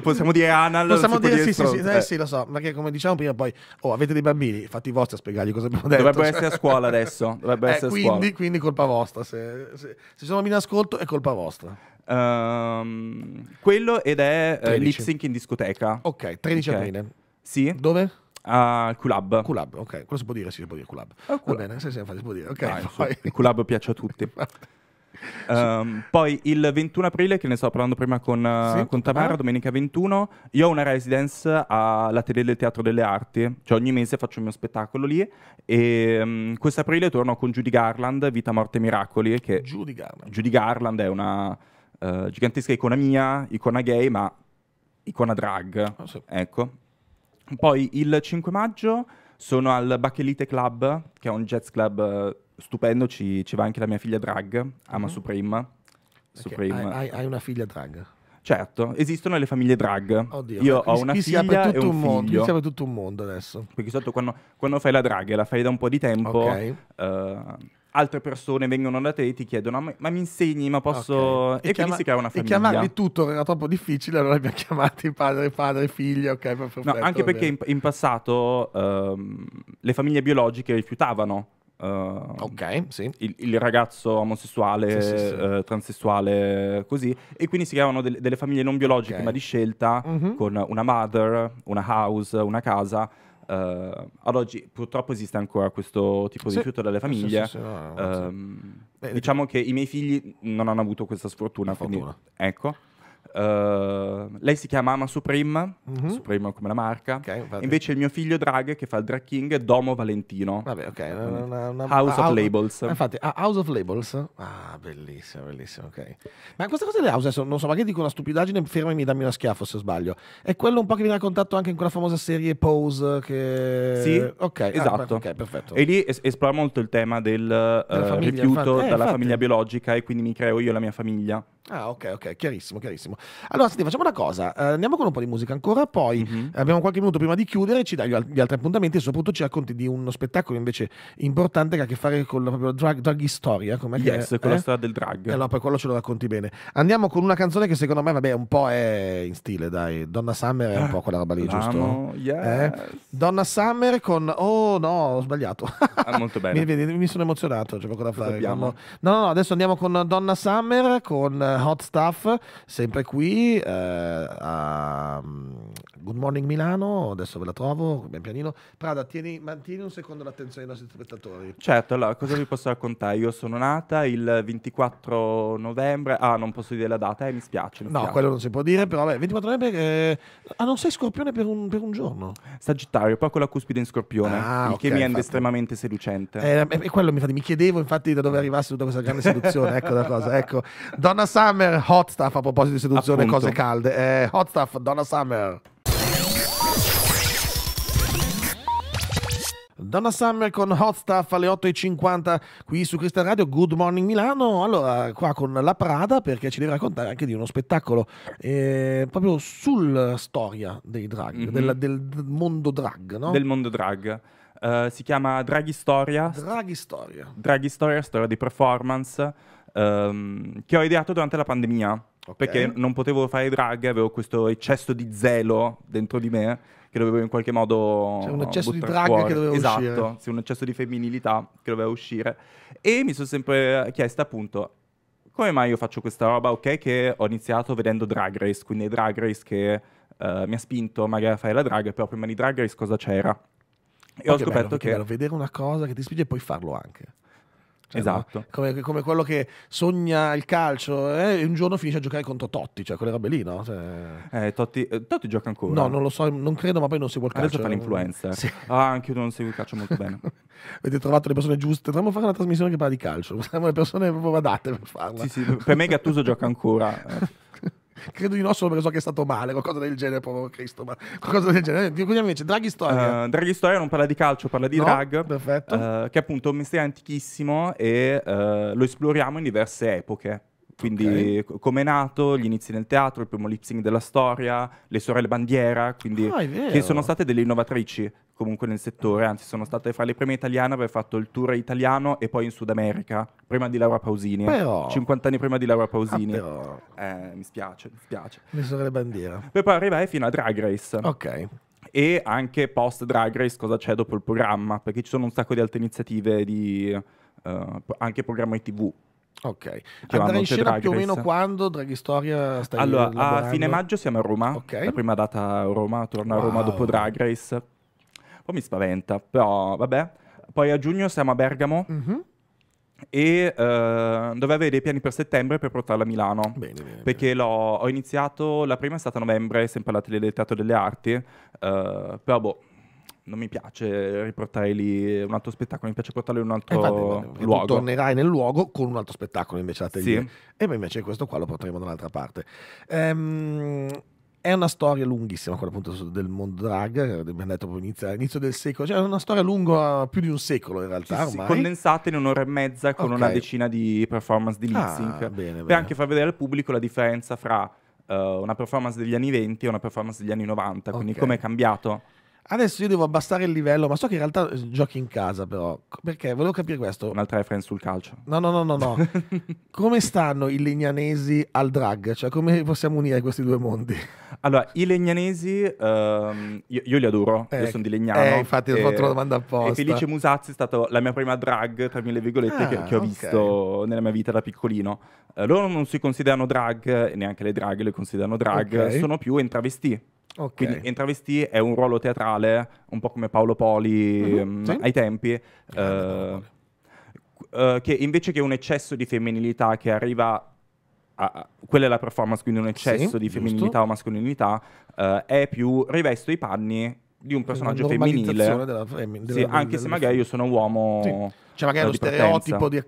Possiamo dire anal. Possiamo dire, dire, sì, sì, sì, eh. sì, lo so, perché come diciamo prima poi, oh, avete dei bambini, fatti i vostri a spiegargli cosa abbiamo detto. Dovrebbe cioè. essere a scuola adesso, dovrebbe eh, essere quindi, a scuola. Quindi colpa vostra, se, se, se sono bambini in ascolto è colpa vostra. Um, quello ed è uh, lip sync in discoteca. Ok, 13 okay. aprile. Sì. Dove? al uh, Qlab. Qlab, ok. Quello si può dire, sì, si può dire Qlab. Oh, Qlab. Va bene, sì, sì, infatti, si può dire. Ok, il Qlab piace a tutti. um, ehm, sì. Poi il 21 aprile, che ne stavo parlando prima con, eh, sì, con Tamara, ah. domenica 21, io ho una residence all'Atelier del Teatro delle Arti, cioè ogni mese faccio il mio spettacolo lì e um, quest'aprile torno con Judy Garland, Vita, Morte e Miracoli. Che Judy Garland. Judy Garland è una eh, gigantesca icona mia, icona gay, ma icona drag. Oh, sì. Ecco. Poi il 5 maggio sono al Bachelite Club, che è un jazz club eh, stupendo, ci, ci va anche la mia figlia drag, ama mm-hmm. Supreme. Supreme. Hai, hai, hai una figlia drag? Certo, esistono le famiglie drag. Oddio, Io ho una figlia e un, mondo, figlio. Qui si apre tutto un mondo adesso. Perché sotto quando, quando, fai la drag e la fai da un po' di tempo, Ok. uh, altre persone vengono da te e ti chiedono ah, ma, ma mi insegni, ma posso... Okay. E, e chiama, quindi si crea una famiglia. E chiamarli tutto era troppo difficile, allora abbiamo chiamati padre, padre, figlio ok, perfetto. No, anche perché in, in, passato um, le famiglie biologiche rifiutavano Uh, ok, sì. il, il, ragazzo omosessuale, sì, sì, uh, transessuale, così. E quindi si creavano del, delle famiglie non biologiche, okay. ma di scelta, mm-hmm. con una mother, una house, una casa. Uh, ad oggi purtroppo esiste ancora questo tipo sì. di rifiuto dalle famiglie. Sì, sì, no, no, um, Beh, diciamo che i miei figli non hanno avuto questa sfortuna. Quindi, ecco. Uh, lei si chiama Ama Supreme, mm-hmm. Supreme come la marca. Okay, Invece il mio figlio Drag che fa il drag king è Domo Valentino. Vabbè, ok. Una, una, una, House of Labels. Ah, infatti, ah, House of Labels. Ah, bellissimo, bellissimo, ok. Ma questa cosa delle house, adesso non so, magari dico una stupidaggine, fermami e dammi una schiaffo se sbaglio. È quello un po' che viene raccontato anche in quella famosa serie Pose che... Sì, ok. Ah, esatto. Ah, okay, perfetto. E lì es- esplora molto il tema del uh, famiglia, rifiuto infatti. Eh, dalla eh, famiglia biologica e quindi mi creo io la mia famiglia. Ah, ok, ok, chiarissimo, chiarissimo. Allora, senti, facciamo una cosa, eh, andiamo con un po' di musica ancora, poi mm-hmm. abbiamo qualche minuto prima di chiudere, ci dai gli altri appuntamenti e soprattutto ci racconti di uno spettacolo invece importante che ha a che fare con la propria drug, drug historia, eh, yes, che, con eh? la storia del drag. Eh no, poi quello ce lo racconti bene. Andiamo con una canzone che secondo me, vabbè, un po' è in stile, dai, Donna Summer è un po' quella roba lì, L'amo, giusto? Eh? Yes. Eh? Donna Summer con Oh no, ho sbagliato. Ah, molto bene. mi, mi, sono emozionato, c'è poco da fare. Con... No, no, no, adesso andiamo con Donna Summer con Hot Stuff, sempre qui eh, a, Good Morning Milano, adesso ve la trovo, ben pianino. Prada, tieni, mantieni un secondo l'attenzione dei nostri spettatori. Certo, allora cosa vi posso raccontare? Io sono nata il 24 novembre, ah non posso dire la data, eh, mi spiace. Mi no, spiace. quello non si può dire, però vabbè, 24 novembre, eh... ah non sei scorpione per un, per un giorno? Sagittario, poi con la cuspide in scorpione, ah, il okay, che mi rende estremamente seducente. Eh, e eh, eh, quello mi, mi chiedevo infatti da dove arrivasse tutta questa grande seduzione, ecco la cosa, ecco. Donna Summer, hot stuff a proposito di seduzione, Appunto. cose calde. Eh, hot stuff, Donna Summer. Donna Summer con Hot Stuff alle 8.50 qui su Cristian Radio, Good Morning Milano, allora qua con la Prada perché ci deve raccontare anche di uno spettacolo eh, proprio sulla storia dei drag, mm-hmm. del, del, mondo drag, no? Del mondo drag. Uh, si chiama Draghi Storia. Draghi Storia. Draghi Storia, storia di performance, um, che ho ideato durante la pandemia. Okay. Perché non potevo fare drag, avevo questo eccesso di zelo dentro di me che dovevo in qualche modo. C'è un eccesso di drag fuori. che doveva esatto, uscire. Esatto, sì, un eccesso di femminilità che doveva uscire. E mi sono sempre chiesta, appunto, come mai io faccio questa roba? Ok, che ho iniziato vedendo Drag Race, quindi è Drag Race che uh, mi ha spinto magari a fare la drag, però prima di Drag Race cosa c'era? E oh, ho scoperto bello, che. che bello, vedere una cosa che ti spinge e poi farlo anche. Cioè, esatto. Come, come, quello che sogna il calcio eh, e un giorno finisce a giocare contro Totti, cioè quelle robe lì, no? Cioè... Eh, Totti, eh, Totti, gioca ancora? No, non lo so, non credo, ma poi non seguo il calcio. Adesso fa l'influencer. Sì. Ah, anche io non seguo il calcio molto bene. Avete trovato le persone giuste. Dovremmo fare una trasmissione che parla di calcio. Siamo le persone proprio adatte per farla. Sì, sì, per me Gattuso gioca ancora. Credo di no, solo perché so che è stato male, qualcosa del genere, povero Cristo. Ma qualcosa del genere. Quindi invece, Draghi Storia. Uh, Draghi Storia non parla di calcio, parla di no, drag. Perfetto. Uh, che è appunto un mestiere antichissimo e uh, lo esploriamo in diverse epoche. Quindi okay. come è nato, gli inizi nel teatro, il primo lip sync della storia, le sorelle bandiera, quindi, ah, che sono state delle innovatrici comunque nel settore, anzi sono state fra le prime italiane aver fatto il tour italiano e poi in Sud America, prima di Laura Pausini, però... 50 anni prima di Laura Pausini. Ah, però... eh, mi spiace, mi spiace. Mi le bandiere. Per poi arrivare fino a Drag Race. Ok. E anche post Drag Race cosa c'è dopo il programma, perché ci sono un sacco di altre iniziative di... Uh, anche programmi TV Ok, andrà in scena più o meno quando Drag Storia stai Allora, a fine maggio siamo a Roma, okay. la prima data a Roma, torno wow. a Roma dopo Drag Race po' mi spaventa, però vabbè. Poi a giugno siamo a Bergamo. Mm-hmm e uh, dove avevo dei piani per settembre per portarla a Milano. Bene, bene, perché ho iniziato, la prima è stata a novembre, sempre alla Tele del Teatro delle Arti, uh, però boh, non mi piace riportare lì un altro spettacolo, mi piace portarlo in un altro eh, vale, vale, luogo. tornerai nel luogo con un altro spettacolo invece alla te. Sì. E beh, invece questo qua lo porteremo da un'altra parte. Ehm, è una storia lunghissima, quella appunto del mondo drag, eh, abbiamo detto proprio inizio, inizio del secolo, cioè è una storia lunga più di un secolo in realtà. Sì, sì, condensata in un'ora e mezza con okay. una decina di performance di lip sync. Ah, bene, per bene. anche far vedere al pubblico la differenza fra uh, una performance degli anni 20 e una performance degli anni 90, quindi okay. come è cambiato. Adesso io devo abbassare il livello, ma so che in realtà eh, giochi in casa, però. Perché volevo capire questo. Un'altra reference sul calcio. No, no, no, no, no. come stanno i legnanesi al drag? Cioè, come possiamo unire questi due mondi? Allora, i legnanesi, ehm, io, io, li adoro, eh, io sono di Legnano. Eh, infatti ho fatto la domanda apposta. E Felice Musazzi è stata la mia prima drag, tra mille virgolette, ah, che, che, ho okay. visto nella mia vita da piccolino. Eh, loro non si considerano drag, neanche le drag le considerano drag, okay. sono più entravestì. Okay. Quindi travestì è un ruolo teatrale, un po' come Paolo Poli uh-huh, mhm. mh, mm, sì. ai tempi. Uh, uh, che invece che un eccesso di femminilità che arriva a, quella è la performance, quindi un eccesso sì, di femminilità giusto. o mascolinità, eh, è più rivesto i panni di un personaggio femminile. Della fem- della sì, anche della se magari io sono uomo. Sì. Cioè, magari eh, lo stereotipo di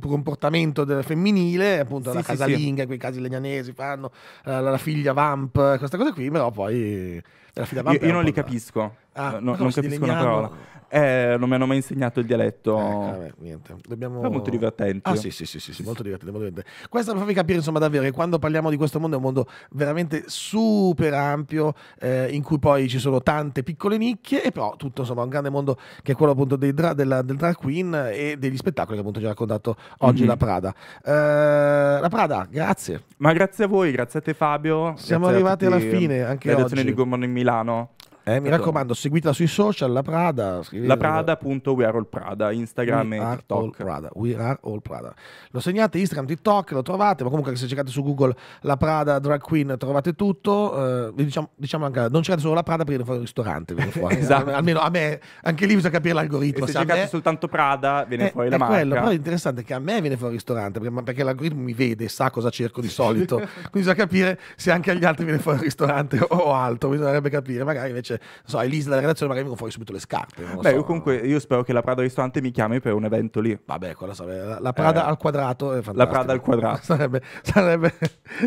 comportamento femminile, appunto sì, la sì, casalinga, sì. in quei casi legnanesi fanno, eh, la, la figlia vamp, questa cosa qui, però poi io, io non li capisco, ah, no, non capisco una parola. Eh, non mi hanno mai insegnato il dialetto. Eh, vabbè, niente. Dobbiamo... È molto divertente. Ah, sì, sì, sì, sì, sì molto divertente, molto divertente. Questo per farvi capire, insomma, davvero che quando parliamo di questo mondo è un mondo veramente super ampio, eh, in cui poi ci sono tante piccole nicchie, e però tutto, insomma, un grande mondo che è quello appunto dra- della, del drag queen e degli spettacoli che appunto ci ha raccontato oggi mm-hmm. la Prada. Eh, la Prada, grazie. Ma grazie a voi, grazie a te Fabio. Siamo arrivati alla fine anche oggi. di Good Morning Milano eh, mi raccomando, seguitela sui social, la Prada. La Prada.weareallprada, Instagram We e TikTok. Prada. We are all Prada. Lo segnate, Instagram, TikTok, lo trovate, ma comunque se cercate su Google la Prada Drag Queen trovate tutto. Eh, diciamo, diciamo anche, non cercate solo la Prada perché ne fate un ristorante, eh, esatto. Almeno a me, anche lì bisogna capire l'algoritmo. E se, se cercate me... soltanto Prada, viene eh, fuori la marca. Quello, però l'interessante è che a me viene fuori il ristorante, perché, perché l'algoritmo mi vede e sa cosa cerco di solito. Quindi bisogna capire se anche agli altri viene fuori il ristorante o altro, bisognerebbe capire, magari invece cioè, so, Elisa della redazione magari mi fuori subito le scarpe. Beh, so. io comunque io spero che la Prada Ristorante mi chiami per un evento lì. Vabbè, quella sarebbe la Prada eh, al quadrato. La Prada al quadrato. Sarebbe, sarebbe,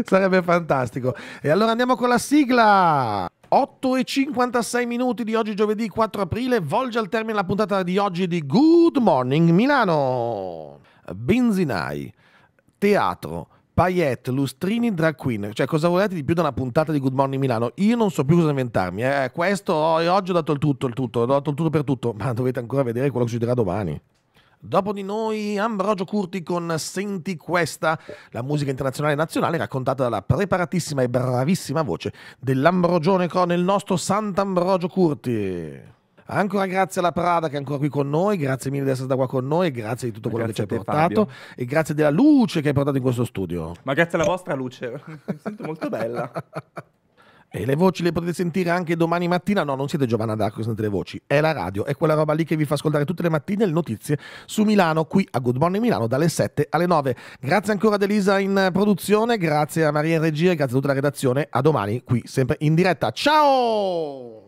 sarebbe fantastico. E allora andiamo con la sigla. 8 e 56 minuti di oggi giovedì 4 aprile volge al termine la puntata di oggi di Good Morning Milano. Benzinai, teatro, Payet, Lustrini, Drag Queen. Cioè, cosa volete di più da una puntata di Good Morning Milano? Io non so più cosa inventarmi. Eh. Questo oggi ho dato il tutto, il tutto, ho dato il tutto per tutto, ma dovete ancora vedere quello che succederà domani. Dopo di noi Ambrogio Curti con Senti questa, la musica internazionale e nazionale raccontata dalla preparatissima e bravissima voce dell'Ambrogione Cro, il nostro Sant'Ambrogio Curti. Ancora grazie alla Prada che è ancora qui con noi, grazie mille di essere stata qua con noi, grazie di tutto quello che ci hai portato Fabio. e grazie della luce che hai portato in questo studio. Ma grazie alla vostra luce, mi sento molto bella. E le voci le potete sentire anche domani mattina. No, non siete Giovanna D'Arco che sentite le voci, è la radio, è quella roba lì che vi fa ascoltare tutte le mattine le notizie su Milano, qui a Good Morning Milano, dalle 7 alle 9. Grazie ancora ad Elisa in produzione, grazie a Maria in regia, grazie a tutta la redazione. A domani qui, sempre in diretta. Ciao!